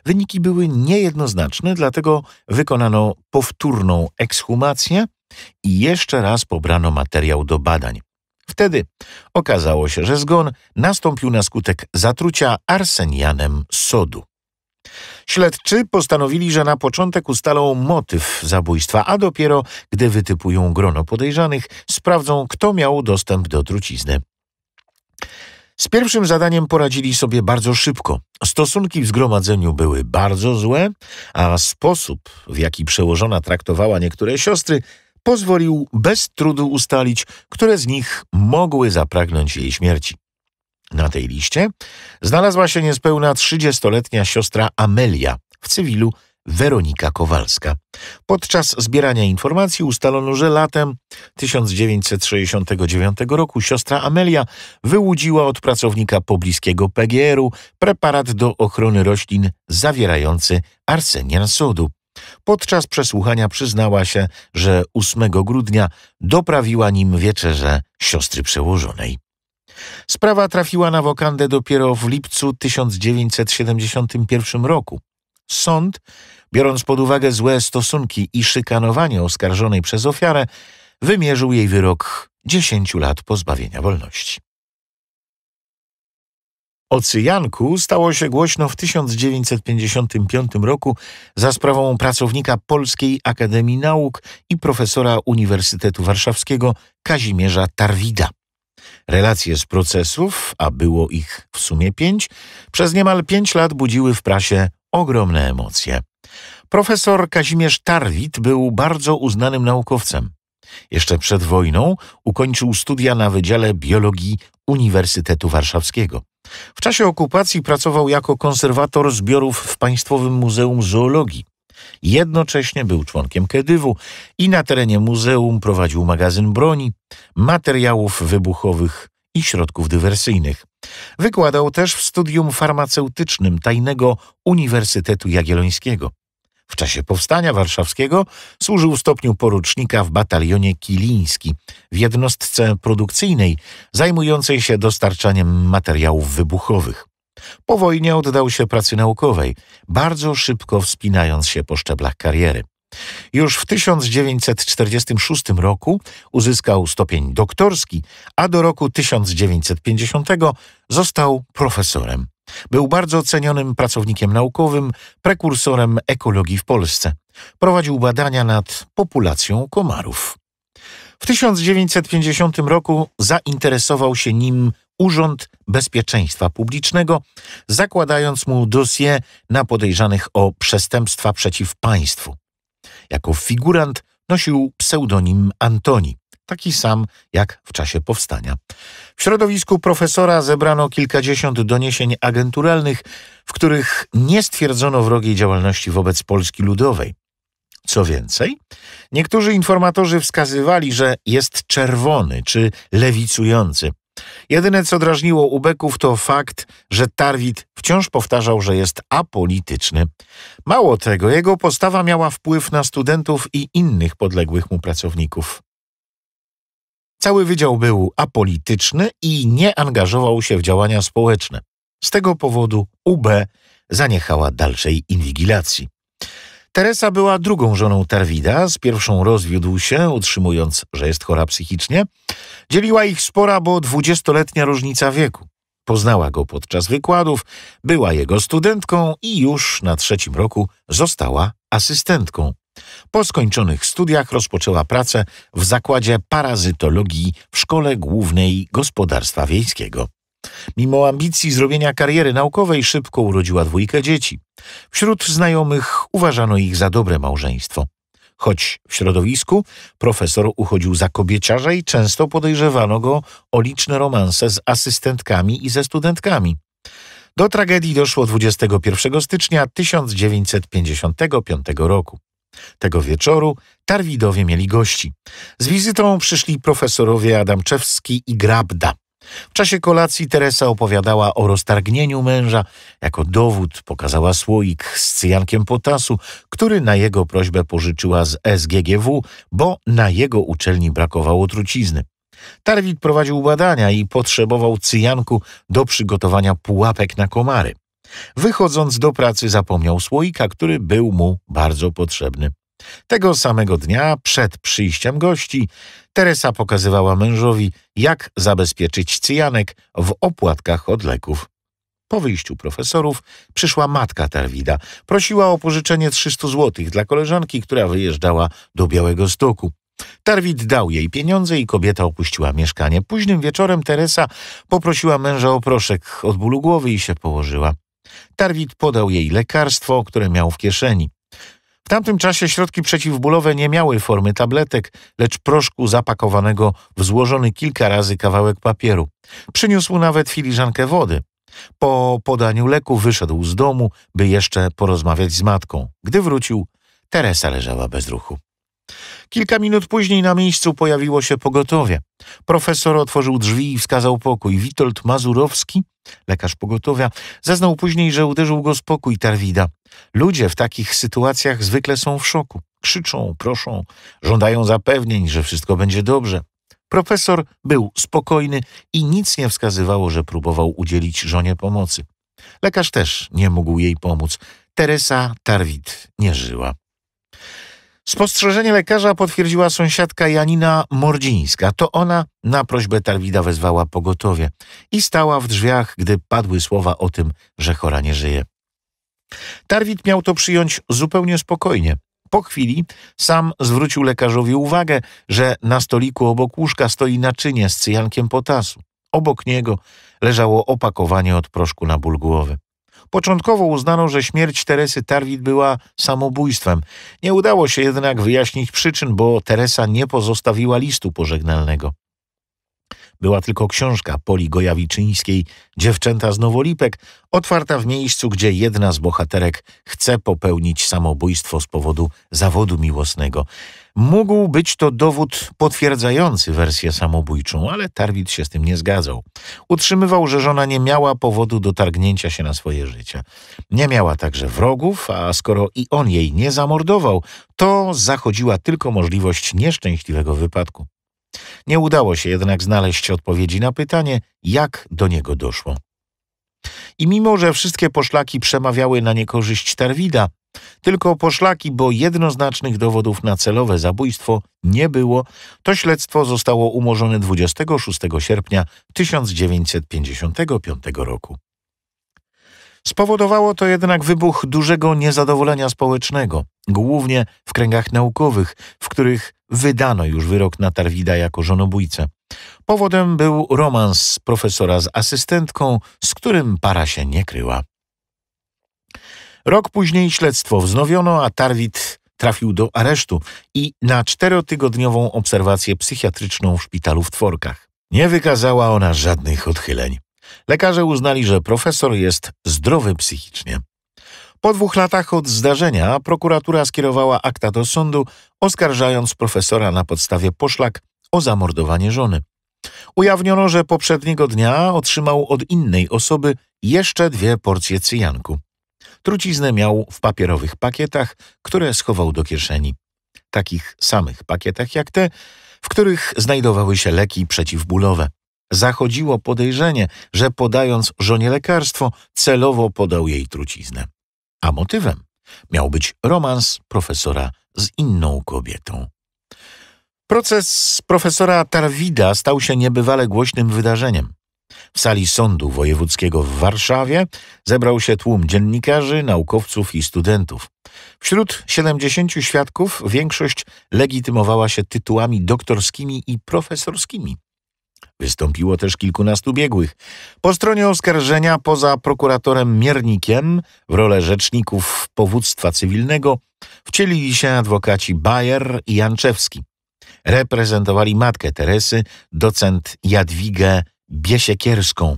Wyniki były niejednoznaczne, dlatego wykonano powtórną ekshumację i jeszcze raz pobrano materiał do badań. Wtedy okazało się, że zgon nastąpił na skutek zatrucia arsenianem sodu. Śledczy postanowili, że na początek ustalą motyw zabójstwa, a dopiero gdy wytypują grono podejrzanych, sprawdzą, kto miał dostęp do trucizny. Z pierwszym zadaniem poradzili sobie bardzo szybko. Stosunki w zgromadzeniu były bardzo złe, a sposób, w jaki przełożona traktowała niektóre siostry, pozwolił bez trudu ustalić, które z nich mogły zapragnąć jej śmierci. Na tej liście znalazła się niespełna 30-letnia siostra Amelia w cywilu Weronika Kowalska. Podczas zbierania informacji ustalono, że latem 1969 roku siostra Amelia wyłudziła od pracownika pobliskiego PGR-u preparat do ochrony roślin zawierający arsenian sodu. Podczas przesłuchania przyznała się, że 8 grudnia doprawiła nim wieczerze siostry przełożonej. Sprawa trafiła na wokandę dopiero w lipcu 1971 roku. Sąd, biorąc pod uwagę złe stosunki i szykanowanie oskarżonej przez ofiarę, wymierzył jej wyrok 10 lat pozbawienia wolności. O cyjanku stało się głośno w 1955 roku za sprawą pracownika Polskiej Akademii Nauk i profesora Uniwersytetu Warszawskiego Kazimierza Tarwida. Relacje z procesów, a było ich w sumie pięć, przez niemal pięć lat budziły w prasie ogromne emocje. Profesor Kazimierz Tarwit był bardzo uznanym naukowcem. Jeszcze przed wojną ukończył studia na Wydziale Biologii Uniwersytetu Warszawskiego. W czasie okupacji pracował jako konserwator zbiorów w Państwowym Muzeum Zoologii. Jednocześnie był członkiem Kedywu i na terenie muzeum prowadził magazyn broni, materiałów wybuchowych i środków dywersyjnych. Wykładał też w studium farmaceutycznym tajnego Uniwersytetu Jagiellońskiego. W czasie powstania warszawskiego służył stopniu porucznika w batalionie Kiliński, w jednostce produkcyjnej zajmującej się dostarczaniem materiałów wybuchowych. Po wojnie oddał się pracy naukowej, bardzo szybko wspinając się po szczeblach kariery. Już w 1946 roku uzyskał stopień doktorski, a do roku 1950 został profesorem. Był bardzo cenionym pracownikiem naukowym, prekursorem ekologii w Polsce. Prowadził badania nad populacją komarów. W 1950 roku zainteresował się nim Urząd Bezpieczeństwa Publicznego, zakładając mu dosie na podejrzanych o przestępstwa przeciw państwu. Jako figurant nosił pseudonim Antoni, taki sam jak w czasie powstania. W środowisku profesora zebrano kilkadziesiąt doniesień agenturalnych, w których nie stwierdzono wrogiej działalności wobec Polski Ludowej. Co więcej, niektórzy informatorzy wskazywali, że jest czerwony czy lewicujący, Jedyne, co drażniło ubeków, to fakt, że Tarwit wciąż powtarzał, że jest apolityczny. Mało tego, jego postawa miała wpływ na studentów i innych podległych mu pracowników. Cały wydział był apolityczny i nie angażował się w działania społeczne. Z tego powodu UB zaniechała dalszej inwigilacji. Teresa była drugą żoną Tarwida, z pierwszą rozwiódł się, utrzymując, że jest chora psychicznie. Dzieliła ich spora, bo dwudziestoletnia różnica wieku. Poznała go podczas wykładów, była jego studentką i już na trzecim roku została asystentką. Po skończonych studiach rozpoczęła pracę w zakładzie parazytologii w Szkole Głównej Gospodarstwa Wiejskiego. Mimo ambicji zrobienia kariery naukowej szybko urodziła dwójkę dzieci. Wśród znajomych uważano ich za dobre małżeństwo. Choć w środowisku profesor uchodził za kobieciarza i często podejrzewano go o liczne romanse z asystentkami i ze studentkami. Do tragedii doszło 21 stycznia 1955 roku. Tego wieczoru Tarwidowie mieli gości. Z wizytą przyszli profesorowie Adamczewski i Grabda. W czasie kolacji Teresa opowiadała o roztargnieniu męża. Jako dowód pokazała słoik z cyjankiem potasu, który na jego prośbę pożyczyła z SGGW, bo na jego uczelni brakowało trucizny. Tarwit prowadził badania i potrzebował cyjanku do przygotowania pułapek na komary. Wychodząc do pracy zapomniał słoika, który był mu bardzo potrzebny. Tego samego dnia, przed przyjściem gości, Teresa pokazywała mężowi, jak zabezpieczyć cyjanek w opłatkach od leków. Po wyjściu profesorów przyszła matka Tarwida. Prosiła o pożyczenie 300 złotych dla koleżanki, która wyjeżdżała do Białego Stoku. Tarwid dał jej pieniądze i kobieta opuściła mieszkanie. Późnym wieczorem Teresa poprosiła męża o proszek od bólu głowy i się położyła. Tarwid podał jej lekarstwo, które miał w kieszeni tamtym czasie środki przeciwbólowe nie miały formy tabletek, lecz proszku zapakowanego w złożony kilka razy kawałek papieru. Przyniósł nawet filiżankę wody. Po podaniu leku wyszedł z domu, by jeszcze porozmawiać z matką. Gdy wrócił, Teresa leżała bez ruchu. Kilka minut później na miejscu pojawiło się pogotowie. Profesor otworzył drzwi i wskazał pokój. Witold Mazurowski, lekarz pogotowia, zeznał później, że uderzył go spokój Tarwida. Ludzie w takich sytuacjach zwykle są w szoku. Krzyczą, proszą, żądają zapewnień, że wszystko będzie dobrze. Profesor był spokojny i nic nie wskazywało, że próbował udzielić żonie pomocy. Lekarz też nie mógł jej pomóc. Teresa Tarwit nie żyła. Spostrzeżenie lekarza potwierdziła sąsiadka Janina Mordzińska. To ona na prośbę Tarwida wezwała pogotowie i stała w drzwiach, gdy padły słowa o tym, że chora nie żyje. Tarwit miał to przyjąć zupełnie spokojnie. Po chwili sam zwrócił lekarzowi uwagę, że na stoliku obok łóżka stoi naczynie z cyjankiem potasu. Obok niego leżało opakowanie od proszku na ból głowy. Początkowo uznano, że śmierć Teresy Tarwit była samobójstwem. Nie udało się jednak wyjaśnić przyczyn, bo Teresa nie pozostawiła listu pożegnalnego. Była tylko książka Poli Gojawiczyńskiej Dziewczęta z Nowolipek, otwarta w miejscu, gdzie jedna z bohaterek chce popełnić samobójstwo z powodu zawodu miłosnego. Mógł być to dowód potwierdzający wersję samobójczą, ale Tarwit się z tym nie zgadzał. Utrzymywał, że żona nie miała powodu do targnięcia się na swoje życie. Nie miała także wrogów, a skoro i on jej nie zamordował, to zachodziła tylko możliwość nieszczęśliwego wypadku. Nie udało się jednak znaleźć odpowiedzi na pytanie, jak do niego doszło. I mimo, że wszystkie poszlaki przemawiały na niekorzyść Tarwida, tylko poszlaki, bo jednoznacznych dowodów na celowe zabójstwo nie było, to śledztwo zostało umorzone 26 sierpnia 1955 roku. Spowodowało to jednak wybuch dużego niezadowolenia społecznego, głównie w kręgach naukowych, w których wydano już wyrok na Tarwida jako żonobójcę. Powodem był romans profesora z asystentką, z którym para się nie kryła. Rok później śledztwo wznowiono, a Tarwid trafił do aresztu i na czterotygodniową obserwację psychiatryczną w szpitalu w Tworkach. Nie wykazała ona żadnych odchyleń. Lekarze uznali, że profesor jest zdrowy psychicznie. Po dwóch latach od zdarzenia prokuratura skierowała akta do sądu, oskarżając profesora na podstawie poszlak o zamordowanie żony. Ujawniono, że poprzedniego dnia otrzymał od innej osoby jeszcze dwie porcje cyjanku. Truciznę miał w papierowych pakietach, które schował do kieszeni. Takich samych pakietach jak te, w których znajdowały się leki przeciwbólowe zachodziło podejrzenie, że podając żonie lekarstwo, celowo podał jej truciznę. A motywem miał być romans profesora z inną kobietą. Proces profesora Tarwida stał się niebywale głośnym wydarzeniem. W sali sądu wojewódzkiego w Warszawie zebrał się tłum dziennikarzy, naukowców i studentów. Wśród 70 świadków większość legitymowała się tytułami doktorskimi i profesorskimi. Wystąpiło też kilkunastu biegłych. Po stronie oskarżenia, poza prokuratorem Miernikiem, w rolę rzeczników powództwa cywilnego wcielili się adwokaci Bayer i Janczewski. Reprezentowali matkę Teresy, docent Jadwigę Biesiekierską.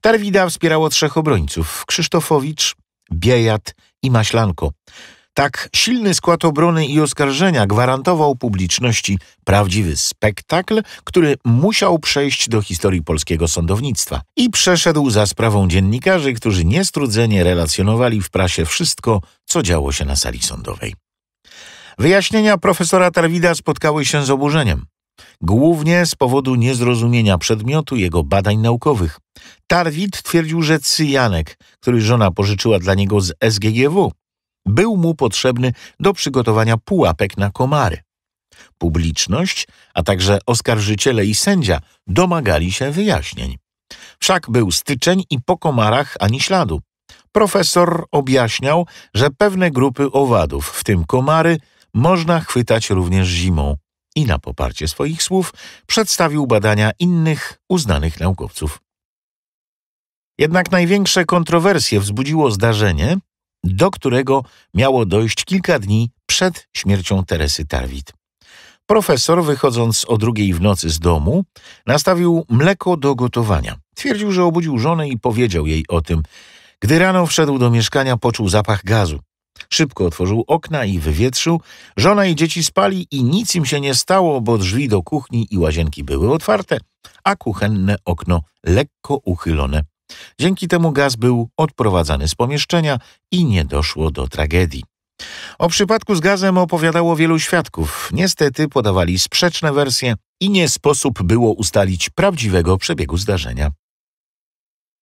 Tarwida wspierało trzech obrońców – Krzysztofowicz, Biejat i Maślanko. Tak silny skład obrony i oskarżenia gwarantował publiczności prawdziwy spektakl, który musiał przejść do historii polskiego sądownictwa i przeszedł za sprawą dziennikarzy, którzy niestrudzenie relacjonowali w prasie wszystko, co działo się na sali sądowej. Wyjaśnienia profesora Tarwida spotkały się z oburzeniem głównie z powodu niezrozumienia przedmiotu jego badań naukowych. Tarwid twierdził, że cyjanek, który żona pożyczyła dla niego z SGGW, był mu potrzebny do przygotowania pułapek na komary. Publiczność, a także oskarżyciele i sędzia domagali się wyjaśnień. Wszak był styczeń i po komarach ani śladu. Profesor objaśniał, że pewne grupy owadów, w tym komary, można chwytać również zimą i na poparcie swoich słów przedstawił badania innych uznanych naukowców. Jednak największe kontrowersje wzbudziło zdarzenie, do którego miało dojść kilka dni przed śmiercią Teresy Tarwit. Profesor, wychodząc o drugiej w nocy z domu, nastawił mleko do gotowania. Twierdził, że obudził żonę i powiedział jej o tym. Gdy rano wszedł do mieszkania, poczuł zapach gazu. Szybko otworzył okna i wywietrzył. Żona i dzieci spali i nic im się nie stało, bo drzwi do kuchni i łazienki były otwarte, a kuchenne okno lekko uchylone. Dzięki temu gaz był odprowadzany z pomieszczenia i nie doszło do tragedii. O przypadku z gazem opowiadało wielu świadków. Niestety podawali sprzeczne wersje i nie sposób było ustalić prawdziwego przebiegu zdarzenia.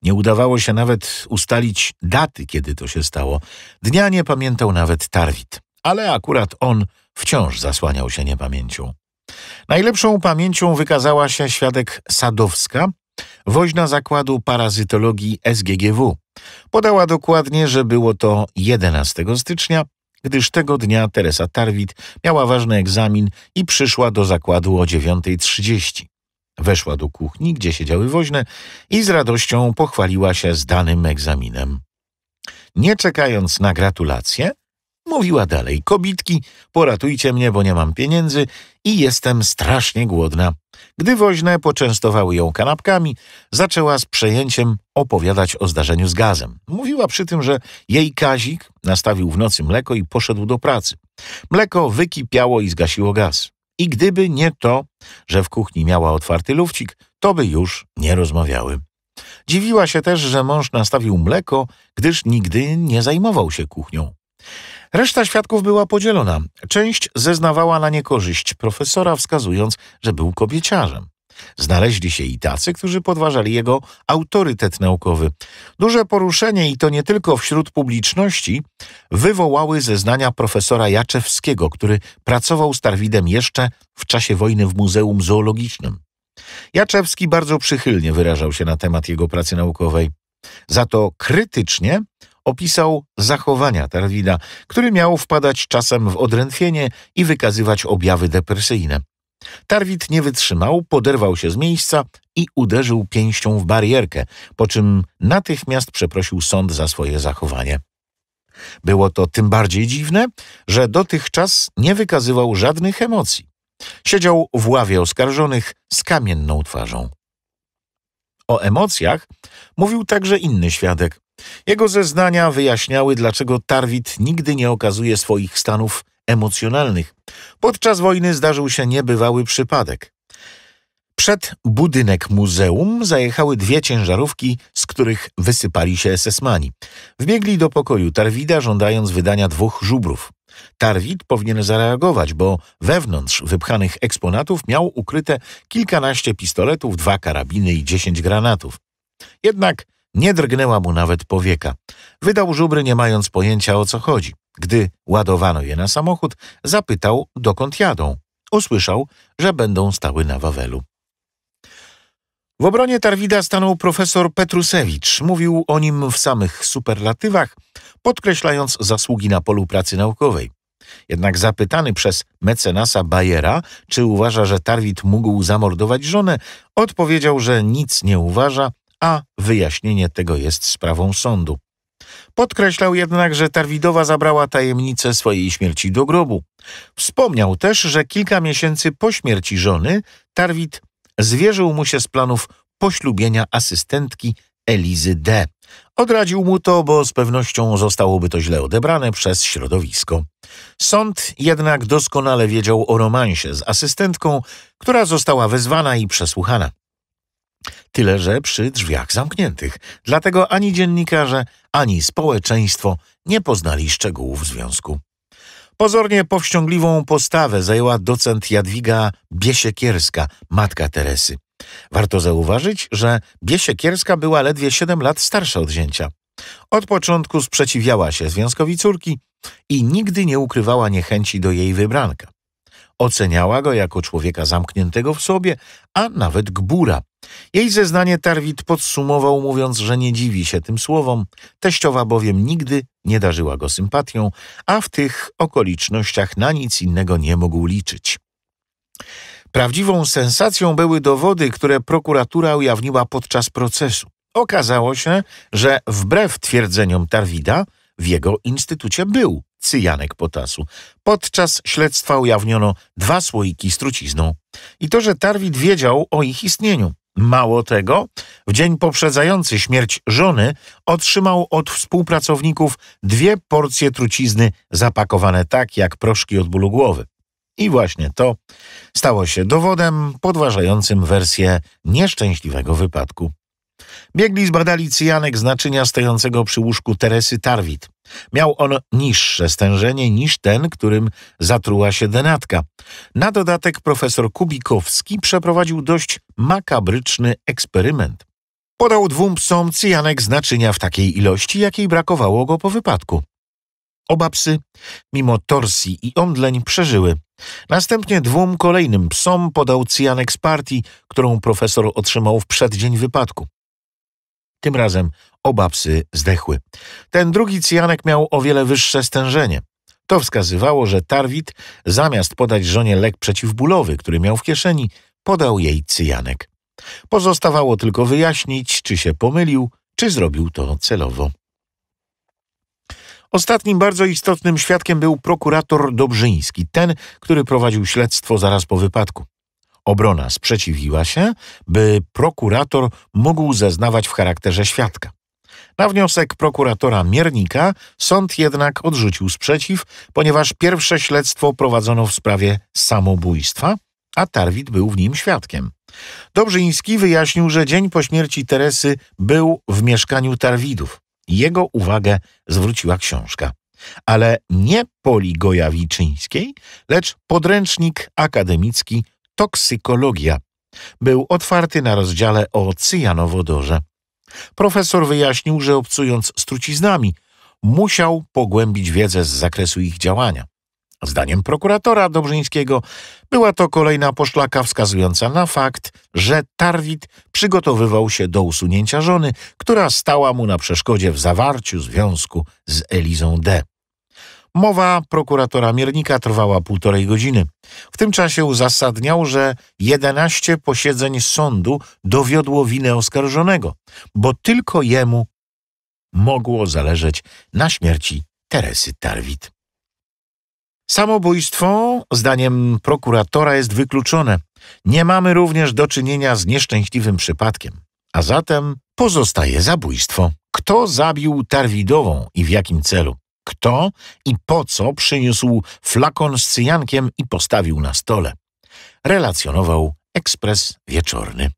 Nie udawało się nawet ustalić daty, kiedy to się stało. Dnia nie pamiętał nawet Tarwit, ale akurat on wciąż zasłaniał się niepamięcią. Najlepszą pamięcią wykazała się świadek Sadowska, woźna Zakładu Parazytologii SGGW. Podała dokładnie, że było to 11 stycznia, gdyż tego dnia Teresa Tarwit miała ważny egzamin i przyszła do zakładu o 9.30. Weszła do kuchni, gdzie siedziały woźne i z radością pochwaliła się zdanym egzaminem. Nie czekając na gratulacje, Mówiła dalej, kobitki, poratujcie mnie, bo nie mam pieniędzy i jestem strasznie głodna. Gdy woźne poczęstowały ją kanapkami, zaczęła z przejęciem opowiadać o zdarzeniu z gazem. Mówiła przy tym, że jej Kazik nastawił w nocy mleko i poszedł do pracy. Mleko wykipiało i zgasiło gaz. I gdyby nie to, że w kuchni miała otwarty lufcik, to by już nie rozmawiały. Dziwiła się też, że mąż nastawił mleko, gdyż nigdy nie zajmował się kuchnią. Reszta świadków była podzielona. Część zeznawała na niekorzyść profesora, wskazując, że był kobieciarzem. Znaleźli się i tacy, którzy podważali jego autorytet naukowy. Duże poruszenie, i to nie tylko wśród publiczności, wywołały zeznania profesora Jaczewskiego, który pracował z Tarwidem jeszcze w czasie wojny w Muzeum Zoologicznym. Jaczewski bardzo przychylnie wyrażał się na temat jego pracy naukowej. Za to krytycznie opisał zachowania Tarwida, który miał wpadać czasem w odrętwienie i wykazywać objawy depresyjne. Tarwid nie wytrzymał, poderwał się z miejsca i uderzył pięścią w barierkę, po czym natychmiast przeprosił sąd za swoje zachowanie. Było to tym bardziej dziwne, że dotychczas nie wykazywał żadnych emocji. Siedział w ławie oskarżonych z kamienną twarzą. O emocjach mówił także inny świadek, jego zeznania wyjaśniały, dlaczego Tarwit nigdy nie okazuje swoich stanów emocjonalnych. Podczas wojny zdarzył się niebywały przypadek. Przed budynek muzeum zajechały dwie ciężarówki, z których wysypali się esesmani. Wbiegli do pokoju Tarwida, żądając wydania dwóch żubrów. Tarwid powinien zareagować, bo wewnątrz wypchanych eksponatów miał ukryte kilkanaście pistoletów, dwa karabiny i dziesięć granatów. Jednak nie drgnęła mu nawet powieka. Wydał żubry, nie mając pojęcia o co chodzi. Gdy ładowano je na samochód, zapytał, dokąd jadą. Usłyszał, że będą stały na Wawelu. W obronie Tarwida stanął profesor Petrusewicz. Mówił o nim w samych superlatywach, podkreślając zasługi na polu pracy naukowej. Jednak zapytany przez mecenasa Bayera, czy uważa, że Tarwid mógł zamordować żonę, odpowiedział, że nic nie uważa, a wyjaśnienie tego jest sprawą sądu. Podkreślał jednak, że Tarwidowa zabrała tajemnicę swojej śmierci do grobu. Wspomniał też, że kilka miesięcy po śmierci żony Tarwid zwierzył mu się z planów poślubienia asystentki Elizy D. Odradził mu to, bo z pewnością zostałoby to źle odebrane przez środowisko. Sąd jednak doskonale wiedział o romansie z asystentką, która została wezwana i przesłuchana tyle że przy drzwiach zamkniętych. Dlatego ani dziennikarze, ani społeczeństwo nie poznali szczegółów związku. Pozornie powściągliwą postawę zajęła docent Jadwiga Biesiekierska, matka Teresy. Warto zauważyć, że Biesiekierska była ledwie 7 lat starsza od zięcia. Od początku sprzeciwiała się związkowi córki i nigdy nie ukrywała niechęci do jej wybranka. Oceniała go jako człowieka zamkniętego w sobie, a nawet gbura. Jej zeznanie Tarwit podsumował, mówiąc, że nie dziwi się tym słowom. Teściowa bowiem nigdy nie darzyła go sympatią, a w tych okolicznościach na nic innego nie mógł liczyć. Prawdziwą sensacją były dowody, które prokuratura ujawniła podczas procesu. Okazało się, że wbrew twierdzeniom Tarwida w jego instytucie był cyjanek potasu. Podczas śledztwa ujawniono dwa słoiki z trucizną i to, że Tarwit wiedział o ich istnieniu. Mało tego, w dzień poprzedzający śmierć żony otrzymał od współpracowników dwie porcje trucizny zapakowane tak jak proszki od bólu głowy. I właśnie to stało się dowodem podważającym wersję nieszczęśliwego wypadku. Biegli zbadali cyjanek z naczynia stojącego przy łóżku Teresy Tarwit. Miał on niższe stężenie niż ten, którym zatruła się denatka. Na dodatek profesor Kubikowski przeprowadził dość makabryczny eksperyment. Podał dwóm psom cyjanek z naczynia w takiej ilości, jakiej brakowało go po wypadku. Oba psy, mimo torsji i omdleń, przeżyły. Następnie dwóm kolejnym psom podał cyjanek z partii, którą profesor otrzymał w przeddzień wypadku. Tym razem oba psy zdechły. Ten drugi cyjanek miał o wiele wyższe stężenie. To wskazywało, że Tarwit, zamiast podać żonie lek przeciwbólowy, który miał w kieszeni, podał jej cyjanek. Pozostawało tylko wyjaśnić, czy się pomylił, czy zrobił to celowo. Ostatnim bardzo istotnym świadkiem był prokurator Dobrzyński, ten, który prowadził śledztwo zaraz po wypadku. Obrona sprzeciwiła się, by prokurator mógł zeznawać w charakterze świadka. Na wniosek prokuratora Miernika sąd jednak odrzucił sprzeciw, ponieważ pierwsze śledztwo prowadzono w sprawie samobójstwa, a Tarwid był w nim świadkiem. Dobrzyński wyjaśnił, że dzień po śmierci Teresy był w mieszkaniu Tarwidów. Jego uwagę zwróciła książka. Ale nie Poli lecz podręcznik akademicki toksykologia. Był otwarty na rozdziale o cyjanowodorze. Profesor wyjaśnił, że obcując z truciznami, musiał pogłębić wiedzę z zakresu ich działania. Zdaniem prokuratora Dobrzyńskiego była to kolejna poszlaka wskazująca na fakt, że Tarwit przygotowywał się do usunięcia żony, która stała mu na przeszkodzie w zawarciu związku z Elizą D. Mowa prokuratora Miernika trwała półtorej godziny. W tym czasie uzasadniał, że 11 posiedzeń sądu dowiodło winę oskarżonego, bo tylko jemu mogło zależeć na śmierci Teresy Tarwit. Samobójstwo, zdaniem prokuratora, jest wykluczone. Nie mamy również do czynienia z nieszczęśliwym przypadkiem, a zatem pozostaje zabójstwo. Kto zabił Tarwidową i w jakim celu? kto i po co przyniósł flakon z cyjankiem i postawił na stole. Relacjonował ekspres wieczorny.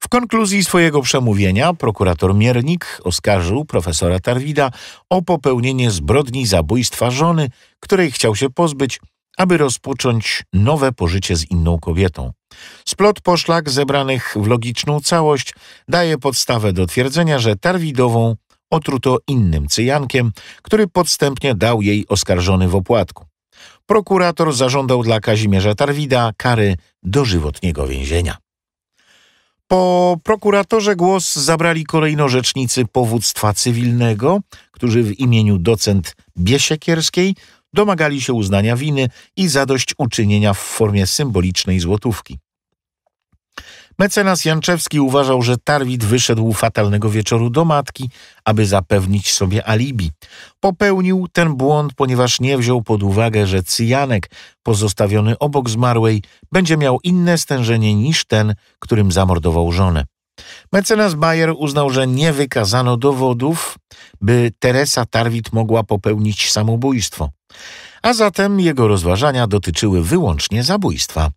W konkluzji swojego przemówienia prokurator Miernik oskarżył profesora Tarwida o popełnienie zbrodni zabójstwa żony, której chciał się pozbyć, aby rozpocząć nowe pożycie z inną kobietą. Splot poszlak zebranych w logiczną całość daje podstawę do twierdzenia, że Tarwidową otruto innym cyjankiem, który podstępnie dał jej oskarżony w opłatku. Prokurator zażądał dla Kazimierza Tarwida kary dożywotniego więzienia. Po prokuratorze głos zabrali kolejno rzecznicy powództwa cywilnego, którzy w imieniu docent Biesiekierskiej domagali się uznania winy i zadośćuczynienia w formie symbolicznej złotówki. Mecenas Janczewski uważał, że Tarwit wyszedł fatalnego wieczoru do matki, aby zapewnić sobie alibi. Popełnił ten błąd, ponieważ nie wziął pod uwagę, że cyjanek pozostawiony obok zmarłej będzie miał inne stężenie niż ten, którym zamordował żonę. Mecenas Bayer uznał, że nie wykazano dowodów, by Teresa Tarwit mogła popełnić samobójstwo a zatem jego rozważania dotyczyły wyłącznie zabójstwa.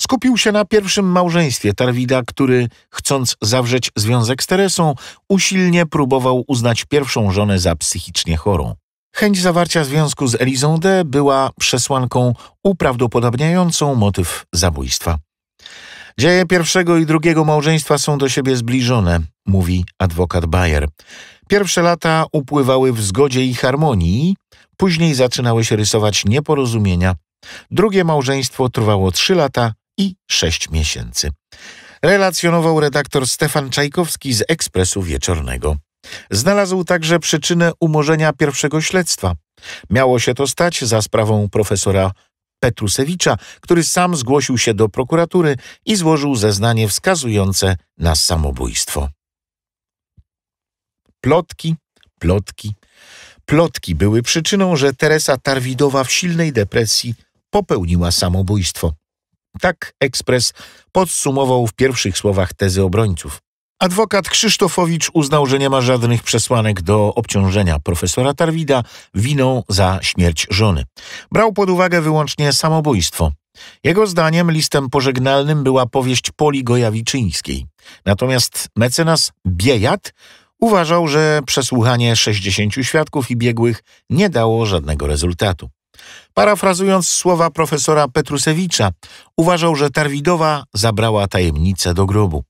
Skupił się na pierwszym małżeństwie Tarwida, który, chcąc zawrzeć związek z Teresą, usilnie próbował uznać pierwszą żonę za psychicznie chorą. Chęć zawarcia związku z Elizą D. była przesłanką uprawdopodobniającą motyw zabójstwa. Dzieje pierwszego i drugiego małżeństwa są do siebie zbliżone, mówi adwokat Bayer. Pierwsze lata upływały w zgodzie i harmonii, Później zaczynały się rysować nieporozumienia. Drugie małżeństwo trwało trzy lata i sześć miesięcy. Relacjonował redaktor Stefan Czajkowski z Ekspresu Wieczornego. Znalazł także przyczynę umorzenia pierwszego śledztwa. Miało się to stać za sprawą profesora Petrusewicza, który sam zgłosił się do prokuratury i złożył zeznanie wskazujące na samobójstwo. Plotki, plotki, Plotki były przyczyną, że Teresa Tarwidowa w silnej depresji popełniła samobójstwo. Tak Ekspres podsumował w pierwszych słowach tezy obrońców. Adwokat Krzysztofowicz uznał, że nie ma żadnych przesłanek do obciążenia profesora Tarwida winą za śmierć żony. Brał pod uwagę wyłącznie samobójstwo. Jego zdaniem listem pożegnalnym była powieść Poli Gojawiczyńskiej. Natomiast mecenas Biejat Uważał, że przesłuchanie 60 świadków i biegłych nie dało żadnego rezultatu. Parafrazując słowa profesora Petrusewicza, uważał, że Tarwidowa zabrała tajemnicę do grobu.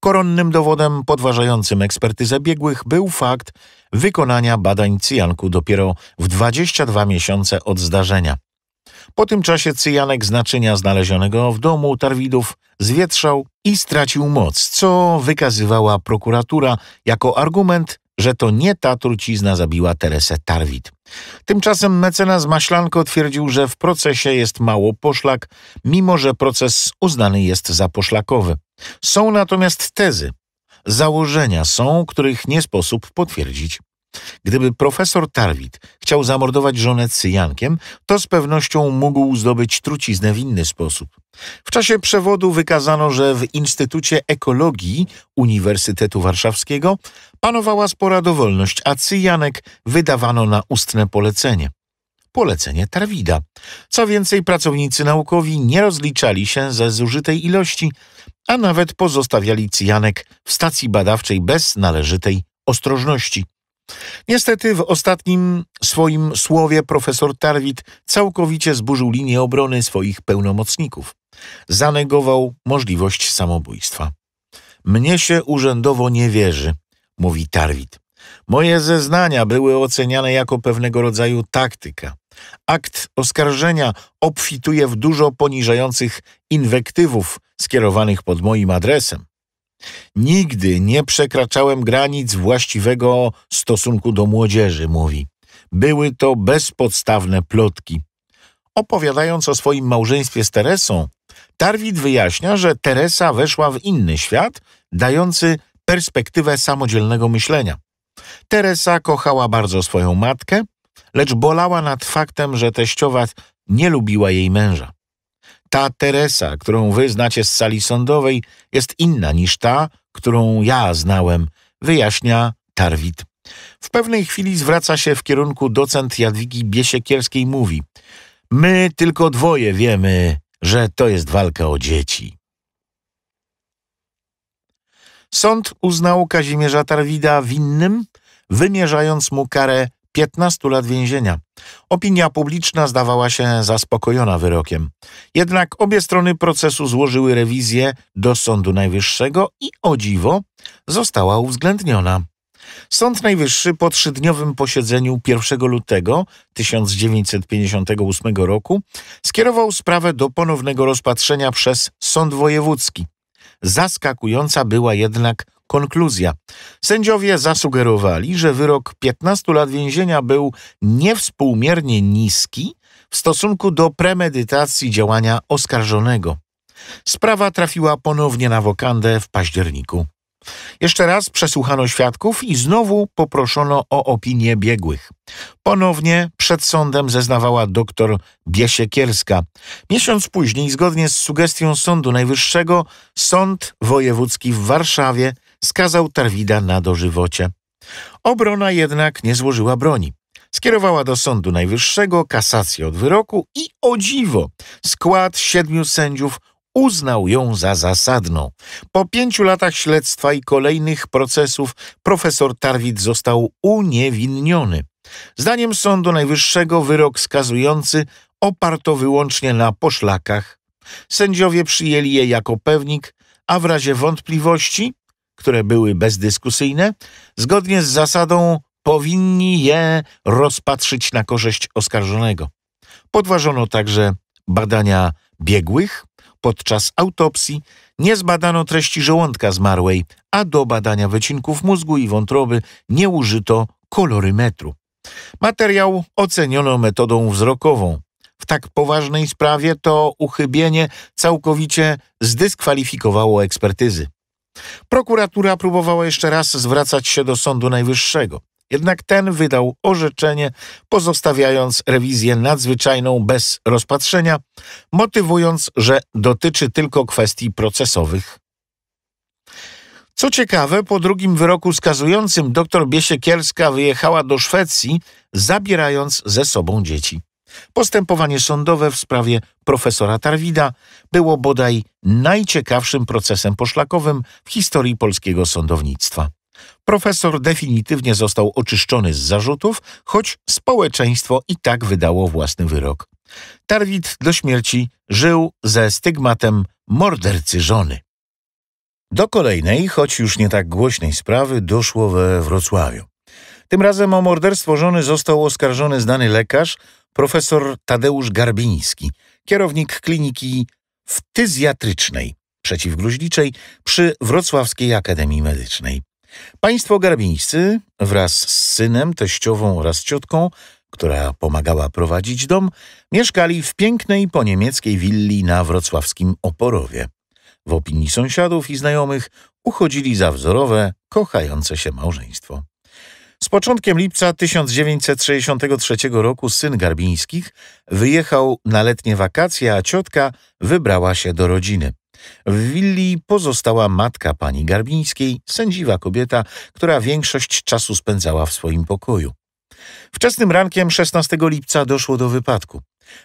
Koronnym dowodem podważającym ekspertyzę biegłych był fakt wykonania badań cyjanku dopiero w 22 miesiące od zdarzenia. Po tym czasie cyjanek z naczynia znalezionego w domu Tarwidów zwietrzał i stracił moc, co wykazywała prokuratura jako argument, że to nie ta trucizna zabiła Teresę Tarwit. Tymczasem mecenas Maślanko twierdził, że w procesie jest mało poszlak, mimo że proces uznany jest za poszlakowy. Są natomiast tezy, założenia są, których nie sposób potwierdzić. Gdyby profesor Tarwit chciał zamordować żonę cyjankiem, to z pewnością mógł zdobyć truciznę w inny sposób. W czasie przewodu wykazano, że w Instytucie Ekologii Uniwersytetu Warszawskiego panowała spora dowolność, a cyjanek wydawano na ustne polecenie polecenie Tarwida. Co więcej, pracownicy naukowi nie rozliczali się ze zużytej ilości, a nawet pozostawiali cyjanek w stacji badawczej bez należytej ostrożności. Niestety w ostatnim swoim słowie profesor Tarwit całkowicie zburzył linię obrony swoich pełnomocników. Zanegował możliwość samobójstwa. Mnie się urzędowo nie wierzy, mówi Tarwit. Moje zeznania były oceniane jako pewnego rodzaju taktyka. Akt oskarżenia obfituje w dużo poniżających inwektywów skierowanych pod moim adresem. Nigdy nie przekraczałem granic właściwego stosunku do młodzieży, mówi. Były to bezpodstawne plotki. Opowiadając o swoim małżeństwie z Teresą, Tarwid wyjaśnia, że Teresa weszła w inny świat, dający perspektywę samodzielnego myślenia. Teresa kochała bardzo swoją matkę, lecz bolała nad faktem, że teściowa nie lubiła jej męża. Ta Teresa, którą wy znacie z sali sądowej, jest inna niż ta, którą ja znałem, wyjaśnia Tarwit. W pewnej chwili zwraca się w kierunku docent Jadwigi Biesiekielskiej mówi My tylko dwoje wiemy, że to jest walka o dzieci. Sąd uznał Kazimierza Tarwida winnym, wymierzając mu karę 15 lat więzienia. Opinia publiczna zdawała się zaspokojona wyrokiem. Jednak obie strony procesu złożyły rewizję do Sądu Najwyższego i o dziwo została uwzględniona. Sąd Najwyższy po trzydniowym posiedzeniu 1 lutego 1958 roku skierował sprawę do ponownego rozpatrzenia przez Sąd Wojewódzki. Zaskakująca była jednak Konkluzja. Sędziowie zasugerowali, że wyrok 15 lat więzienia był niewspółmiernie niski w stosunku do premedytacji działania oskarżonego. Sprawa trafiła ponownie na wokandę w październiku. Jeszcze raz przesłuchano świadków i znowu poproszono o opinię biegłych. Ponownie przed sądem zeznawała dr Biesiekierska. Miesiąc później, zgodnie z sugestią Sądu Najwyższego, Sąd Wojewódzki w Warszawie skazał Tarwida na dożywocie. Obrona jednak nie złożyła broni. Skierowała do Sądu Najwyższego kasację od wyroku i o dziwo skład siedmiu sędziów uznał ją za zasadną. Po pięciu latach śledztwa i kolejnych procesów profesor Tarwid został uniewinniony. Zdaniem Sądu Najwyższego wyrok skazujący oparto wyłącznie na poszlakach. Sędziowie przyjęli je jako pewnik, a w razie wątpliwości które były bezdyskusyjne, zgodnie z zasadą powinni je rozpatrzyć na korzyść oskarżonego. Podważono także badania biegłych. Podczas autopsji nie zbadano treści żołądka zmarłej, a do badania wycinków mózgu i wątroby nie użyto kolorymetru. Materiał oceniono metodą wzrokową. W tak poważnej sprawie to uchybienie całkowicie zdyskwalifikowało ekspertyzy. Prokuratura próbowała jeszcze raz zwracać się do Sądu Najwyższego. Jednak ten wydał orzeczenie, pozostawiając rewizję nadzwyczajną bez rozpatrzenia, motywując, że dotyczy tylko kwestii procesowych. Co ciekawe, po drugim wyroku skazującym dr Biesiekielska wyjechała do Szwecji, zabierając ze sobą dzieci. Postępowanie sądowe w sprawie profesora Tarwida było bodaj najciekawszym procesem poszlakowym w historii polskiego sądownictwa. Profesor definitywnie został oczyszczony z zarzutów, choć społeczeństwo i tak wydało własny wyrok. Tarwid do śmierci żył ze stygmatem mordercy żony. Do kolejnej, choć już nie tak głośnej sprawy doszło we Wrocławiu. Tym razem o morderstwo żony został oskarżony znany lekarz, profesor Tadeusz Garbiński, kierownik kliniki wtyzjatrycznej przeciwgruźliczej przy Wrocławskiej Akademii Medycznej. Państwo Garbińscy wraz z synem, teściową oraz ciotką, która pomagała prowadzić dom, mieszkali w pięknej poniemieckiej willi na wrocławskim Oporowie. W opinii sąsiadów i znajomych uchodzili za wzorowe, kochające się małżeństwo. Z początkiem lipca 1963 roku syn Garbińskich wyjechał na letnie wakacje, a ciotka wybrała się do rodziny. W willi pozostała matka pani Garbińskiej, sędziwa kobieta, która większość czasu spędzała w swoim pokoju. Wczesnym rankiem 16 lipca doszło do wypadku.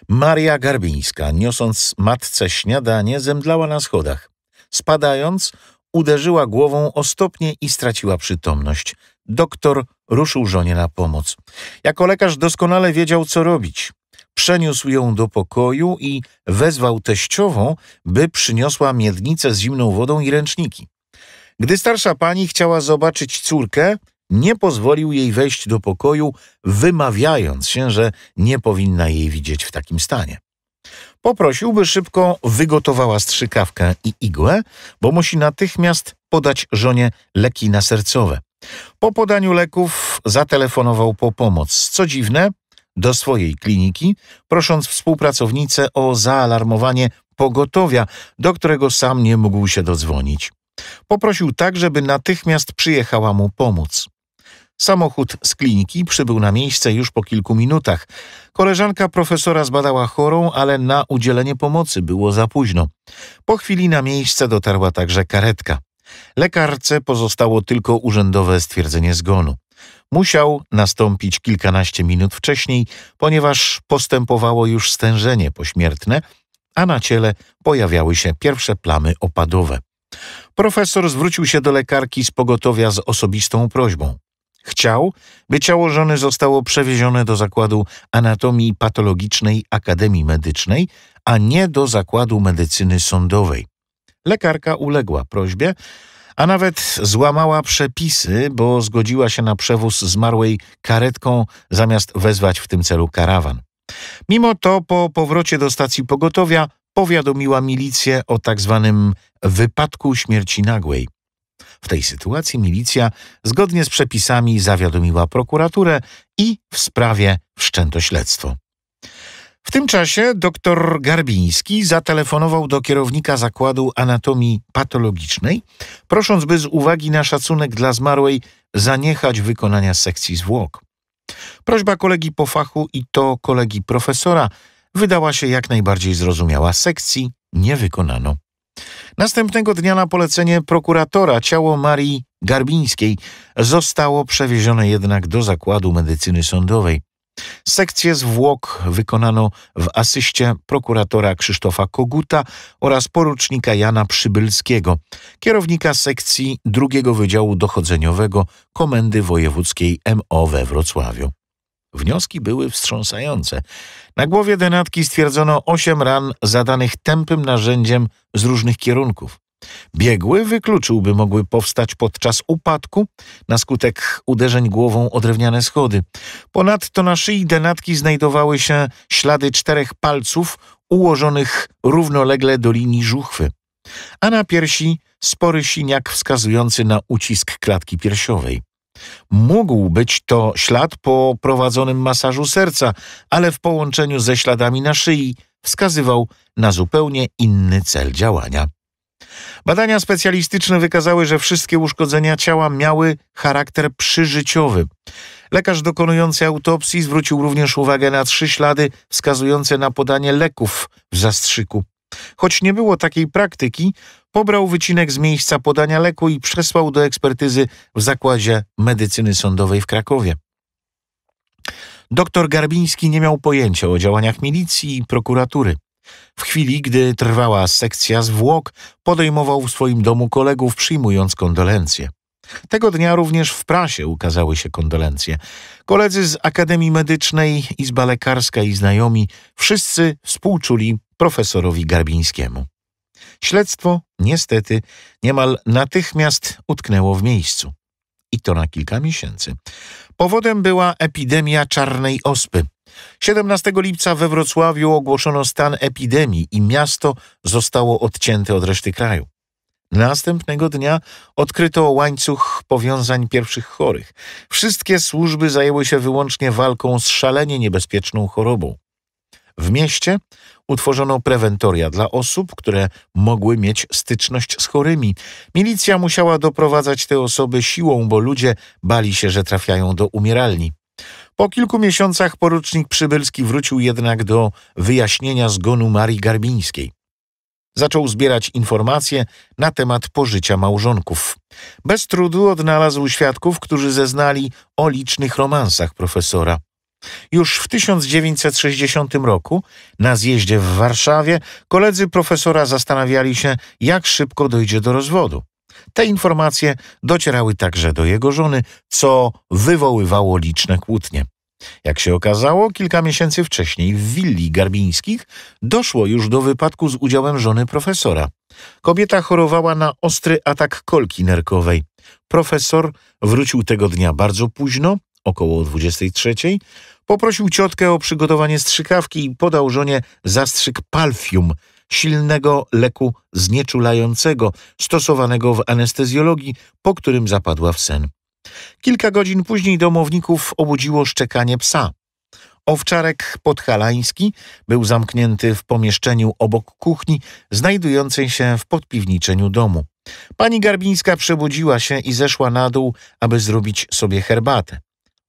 Maria Garbińska, niosąc matce śniadanie, zemdlała na schodach. Spadając, uderzyła głową o stopnie i straciła przytomność doktor ruszył żonie na pomoc. Jako lekarz doskonale wiedział, co robić. Przeniósł ją do pokoju i wezwał teściową, by przyniosła miednicę z zimną wodą i ręczniki. Gdy starsza pani chciała zobaczyć córkę, nie pozwolił jej wejść do pokoju, wymawiając się, że nie powinna jej widzieć w takim stanie. Poprosił, by szybko wygotowała strzykawkę i igłę, bo musi natychmiast podać żonie leki na sercowe. Po podaniu leków zatelefonował po pomoc. Co dziwne, do swojej kliniki, prosząc współpracownicę o zaalarmowanie pogotowia, do którego sam nie mógł się dodzwonić. Poprosił tak, żeby natychmiast przyjechała mu pomóc. Samochód z kliniki przybył na miejsce już po kilku minutach. Koleżanka profesora zbadała chorą, ale na udzielenie pomocy było za późno. Po chwili na miejsce dotarła także karetka. Lekarce pozostało tylko urzędowe stwierdzenie zgonu. Musiał nastąpić kilkanaście minut wcześniej, ponieważ postępowało już stężenie pośmiertne, a na ciele pojawiały się pierwsze plamy opadowe. Profesor zwrócił się do lekarki z pogotowia z osobistą prośbą. Chciał, by ciało żony zostało przewiezione do zakładu anatomii patologicznej Akademii Medycznej, a nie do zakładu medycyny sądowej. Lekarka uległa prośbie, a nawet złamała przepisy, bo zgodziła się na przewóz zmarłej karetką zamiast wezwać w tym celu karawan. Mimo to po powrocie do stacji pogotowia powiadomiła milicję o tak zwanym wypadku śmierci nagłej. W tej sytuacji milicja zgodnie z przepisami zawiadomiła prokuraturę i w sprawie wszczęto śledztwo. W tym czasie dr Garbiński zatelefonował do kierownika zakładu anatomii patologicznej, prosząc, by z uwagi na szacunek dla zmarłej zaniechać wykonania sekcji zwłok. Prośba kolegi po fachu i to kolegi profesora wydała się jak najbardziej zrozumiała. Sekcji nie wykonano. Następnego dnia na polecenie prokuratora ciało Marii Garbińskiej zostało przewiezione jednak do zakładu medycyny sądowej. Sekcję zwłok wykonano w asyście prokuratora Krzysztofa Koguta oraz porucznika Jana Przybylskiego, kierownika sekcji drugiego Wydziału Dochodzeniowego Komendy Wojewódzkiej MO we Wrocławiu. Wnioski były wstrząsające. Na głowie denatki stwierdzono osiem ran zadanych tępym narzędziem z różnych kierunków. Biegły wykluczyłby mogły powstać podczas upadku na skutek uderzeń głową o drewniane schody. Ponadto na szyi denatki znajdowały się ślady czterech palców ułożonych równolegle do linii żuchwy, a na piersi spory siniak wskazujący na ucisk klatki piersiowej. Mógł być to ślad po prowadzonym masażu serca, ale w połączeniu ze śladami na szyi wskazywał na zupełnie inny cel działania. Badania specjalistyczne wykazały, że wszystkie uszkodzenia ciała miały charakter przyżyciowy. Lekarz dokonujący autopsji zwrócił również uwagę na trzy ślady wskazujące na podanie leków w zastrzyku. Choć nie było takiej praktyki, pobrał wycinek z miejsca podania leku i przesłał do ekspertyzy w zakładzie medycyny sądowej w Krakowie. Doktor Garbiński nie miał pojęcia o działaniach milicji i prokuratury. W chwili, gdy trwała sekcja zwłok, podejmował w swoim domu kolegów, przyjmując kondolencje. Tego dnia również w prasie ukazały się kondolencje. Koledzy z Akademii Medycznej, Izba Lekarska i znajomi wszyscy współczuli profesorowi Garbińskiemu. Śledztwo, niestety, niemal natychmiast utknęło w miejscu. I to na kilka miesięcy. Powodem była epidemia czarnej ospy. 17 lipca we Wrocławiu ogłoszono stan epidemii i miasto zostało odcięte od reszty kraju. Następnego dnia odkryto łańcuch powiązań pierwszych chorych. Wszystkie służby zajęły się wyłącznie walką z szalenie niebezpieczną chorobą. W mieście utworzono prewentoria dla osób, które mogły mieć styczność z chorymi. Milicja musiała doprowadzać te osoby siłą, bo ludzie bali się, że trafiają do umieralni. Po kilku miesiącach porucznik Przybylski wrócił jednak do wyjaśnienia zgonu Marii Garbińskiej. Zaczął zbierać informacje na temat pożycia małżonków. Bez trudu odnalazł świadków, którzy zeznali o licznych romansach profesora. Już w 1960 roku na zjeździe w Warszawie koledzy profesora zastanawiali się, jak szybko dojdzie do rozwodu. Te informacje docierały także do jego żony, co wywoływało liczne kłótnie. Jak się okazało, kilka miesięcy wcześniej w willi Garbińskich doszło już do wypadku z udziałem żony profesora. Kobieta chorowała na ostry atak kolki nerkowej. Profesor wrócił tego dnia bardzo późno, około 23, Poprosił ciotkę o przygotowanie strzykawki i podał żonie zastrzyk palfium, silnego leku znieczulającego, stosowanego w anestezjologii, po którym zapadła w sen. Kilka godzin później domowników obudziło szczekanie psa. Owczarek podhalański był zamknięty w pomieszczeniu obok kuchni, znajdującej się w podpiwniczeniu domu. Pani Garbińska przebudziła się i zeszła na dół, aby zrobić sobie herbatę.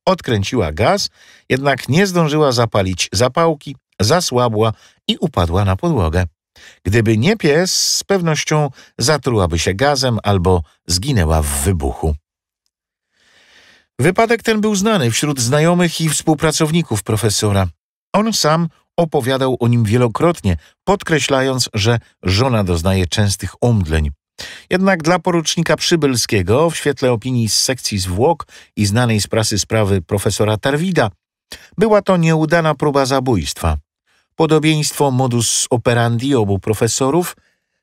Odkręciła gaz, jednak nie zdążyła zapalić zapałki, zasłabła i upadła na podłogę. Gdyby nie pies, z pewnością zatrułaby się gazem albo zginęła w wybuchu. Wypadek ten był znany wśród znajomych i współpracowników profesora. On sam opowiadał o nim wielokrotnie, podkreślając, że żona doznaje częstych omdleń. Jednak dla porucznika Przybylskiego, w świetle opinii z sekcji zwłok i znanej z prasy sprawy profesora Tarwida, była to nieudana próba zabójstwa. Podobieństwo modus operandi obu profesorów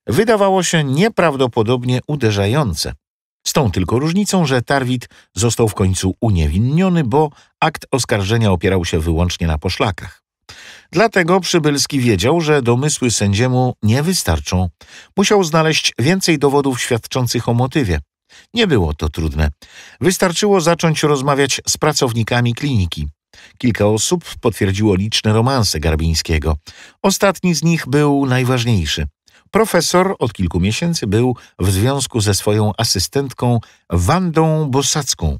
wydawało się nieprawdopodobnie uderzające. Z tą tylko różnicą, że Tarwid został w końcu uniewinniony, bo akt oskarżenia opierał się wyłącznie na poszlakach. Dlatego Przybylski wiedział, że domysły sędziemu nie wystarczą. Musiał znaleźć więcej dowodów świadczących o motywie. Nie było to trudne. Wystarczyło zacząć rozmawiać z pracownikami kliniki. Kilka osób potwierdziło liczne romanse Garbińskiego. Ostatni z nich był najważniejszy. Profesor od kilku miesięcy był w związku ze swoją asystentką Wandą Bosacką.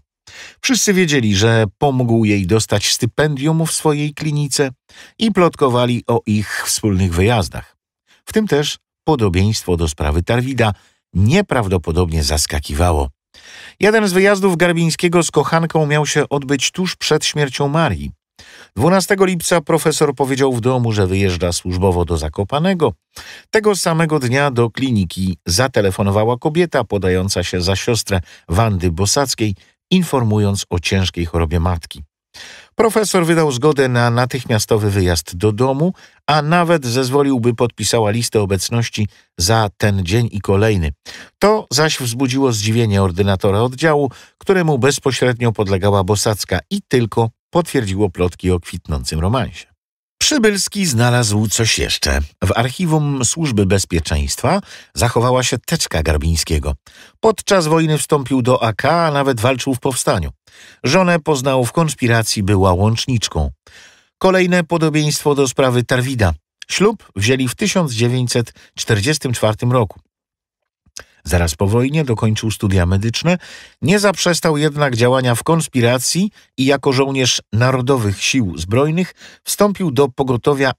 Wszyscy wiedzieli, że pomógł jej dostać stypendium w swojej klinice i plotkowali o ich wspólnych wyjazdach. W tym też podobieństwo do sprawy Tarwida nieprawdopodobnie zaskakiwało. Jeden z wyjazdów Garbińskiego z kochanką miał się odbyć tuż przed śmiercią Marii. 12 lipca profesor powiedział w domu, że wyjeżdża służbowo do Zakopanego. Tego samego dnia do kliniki zatelefonowała kobieta podająca się za siostrę Wandy Bosackiej, informując o ciężkiej chorobie matki. Profesor wydał zgodę na natychmiastowy wyjazd do domu, a nawet zezwolił, by podpisała listę obecności za ten dzień i kolejny. To zaś wzbudziło zdziwienie ordynatora oddziału, któremu bezpośrednio podlegała Bosacka i tylko potwierdziło plotki o kwitnącym romansie. Przybylski znalazł coś jeszcze. W archiwum Służby Bezpieczeństwa zachowała się teczka Garbińskiego. Podczas wojny wstąpił do AK, a nawet walczył w powstaniu. Żonę poznał w konspiracji, była łączniczką. Kolejne podobieństwo do sprawy Tarwida. Ślub wzięli w 1944 roku. Zaraz po wojnie dokończył studia medyczne, nie zaprzestał jednak działania w konspiracji i jako żołnierz Narodowych Sił Zbrojnych wstąpił do pogotowia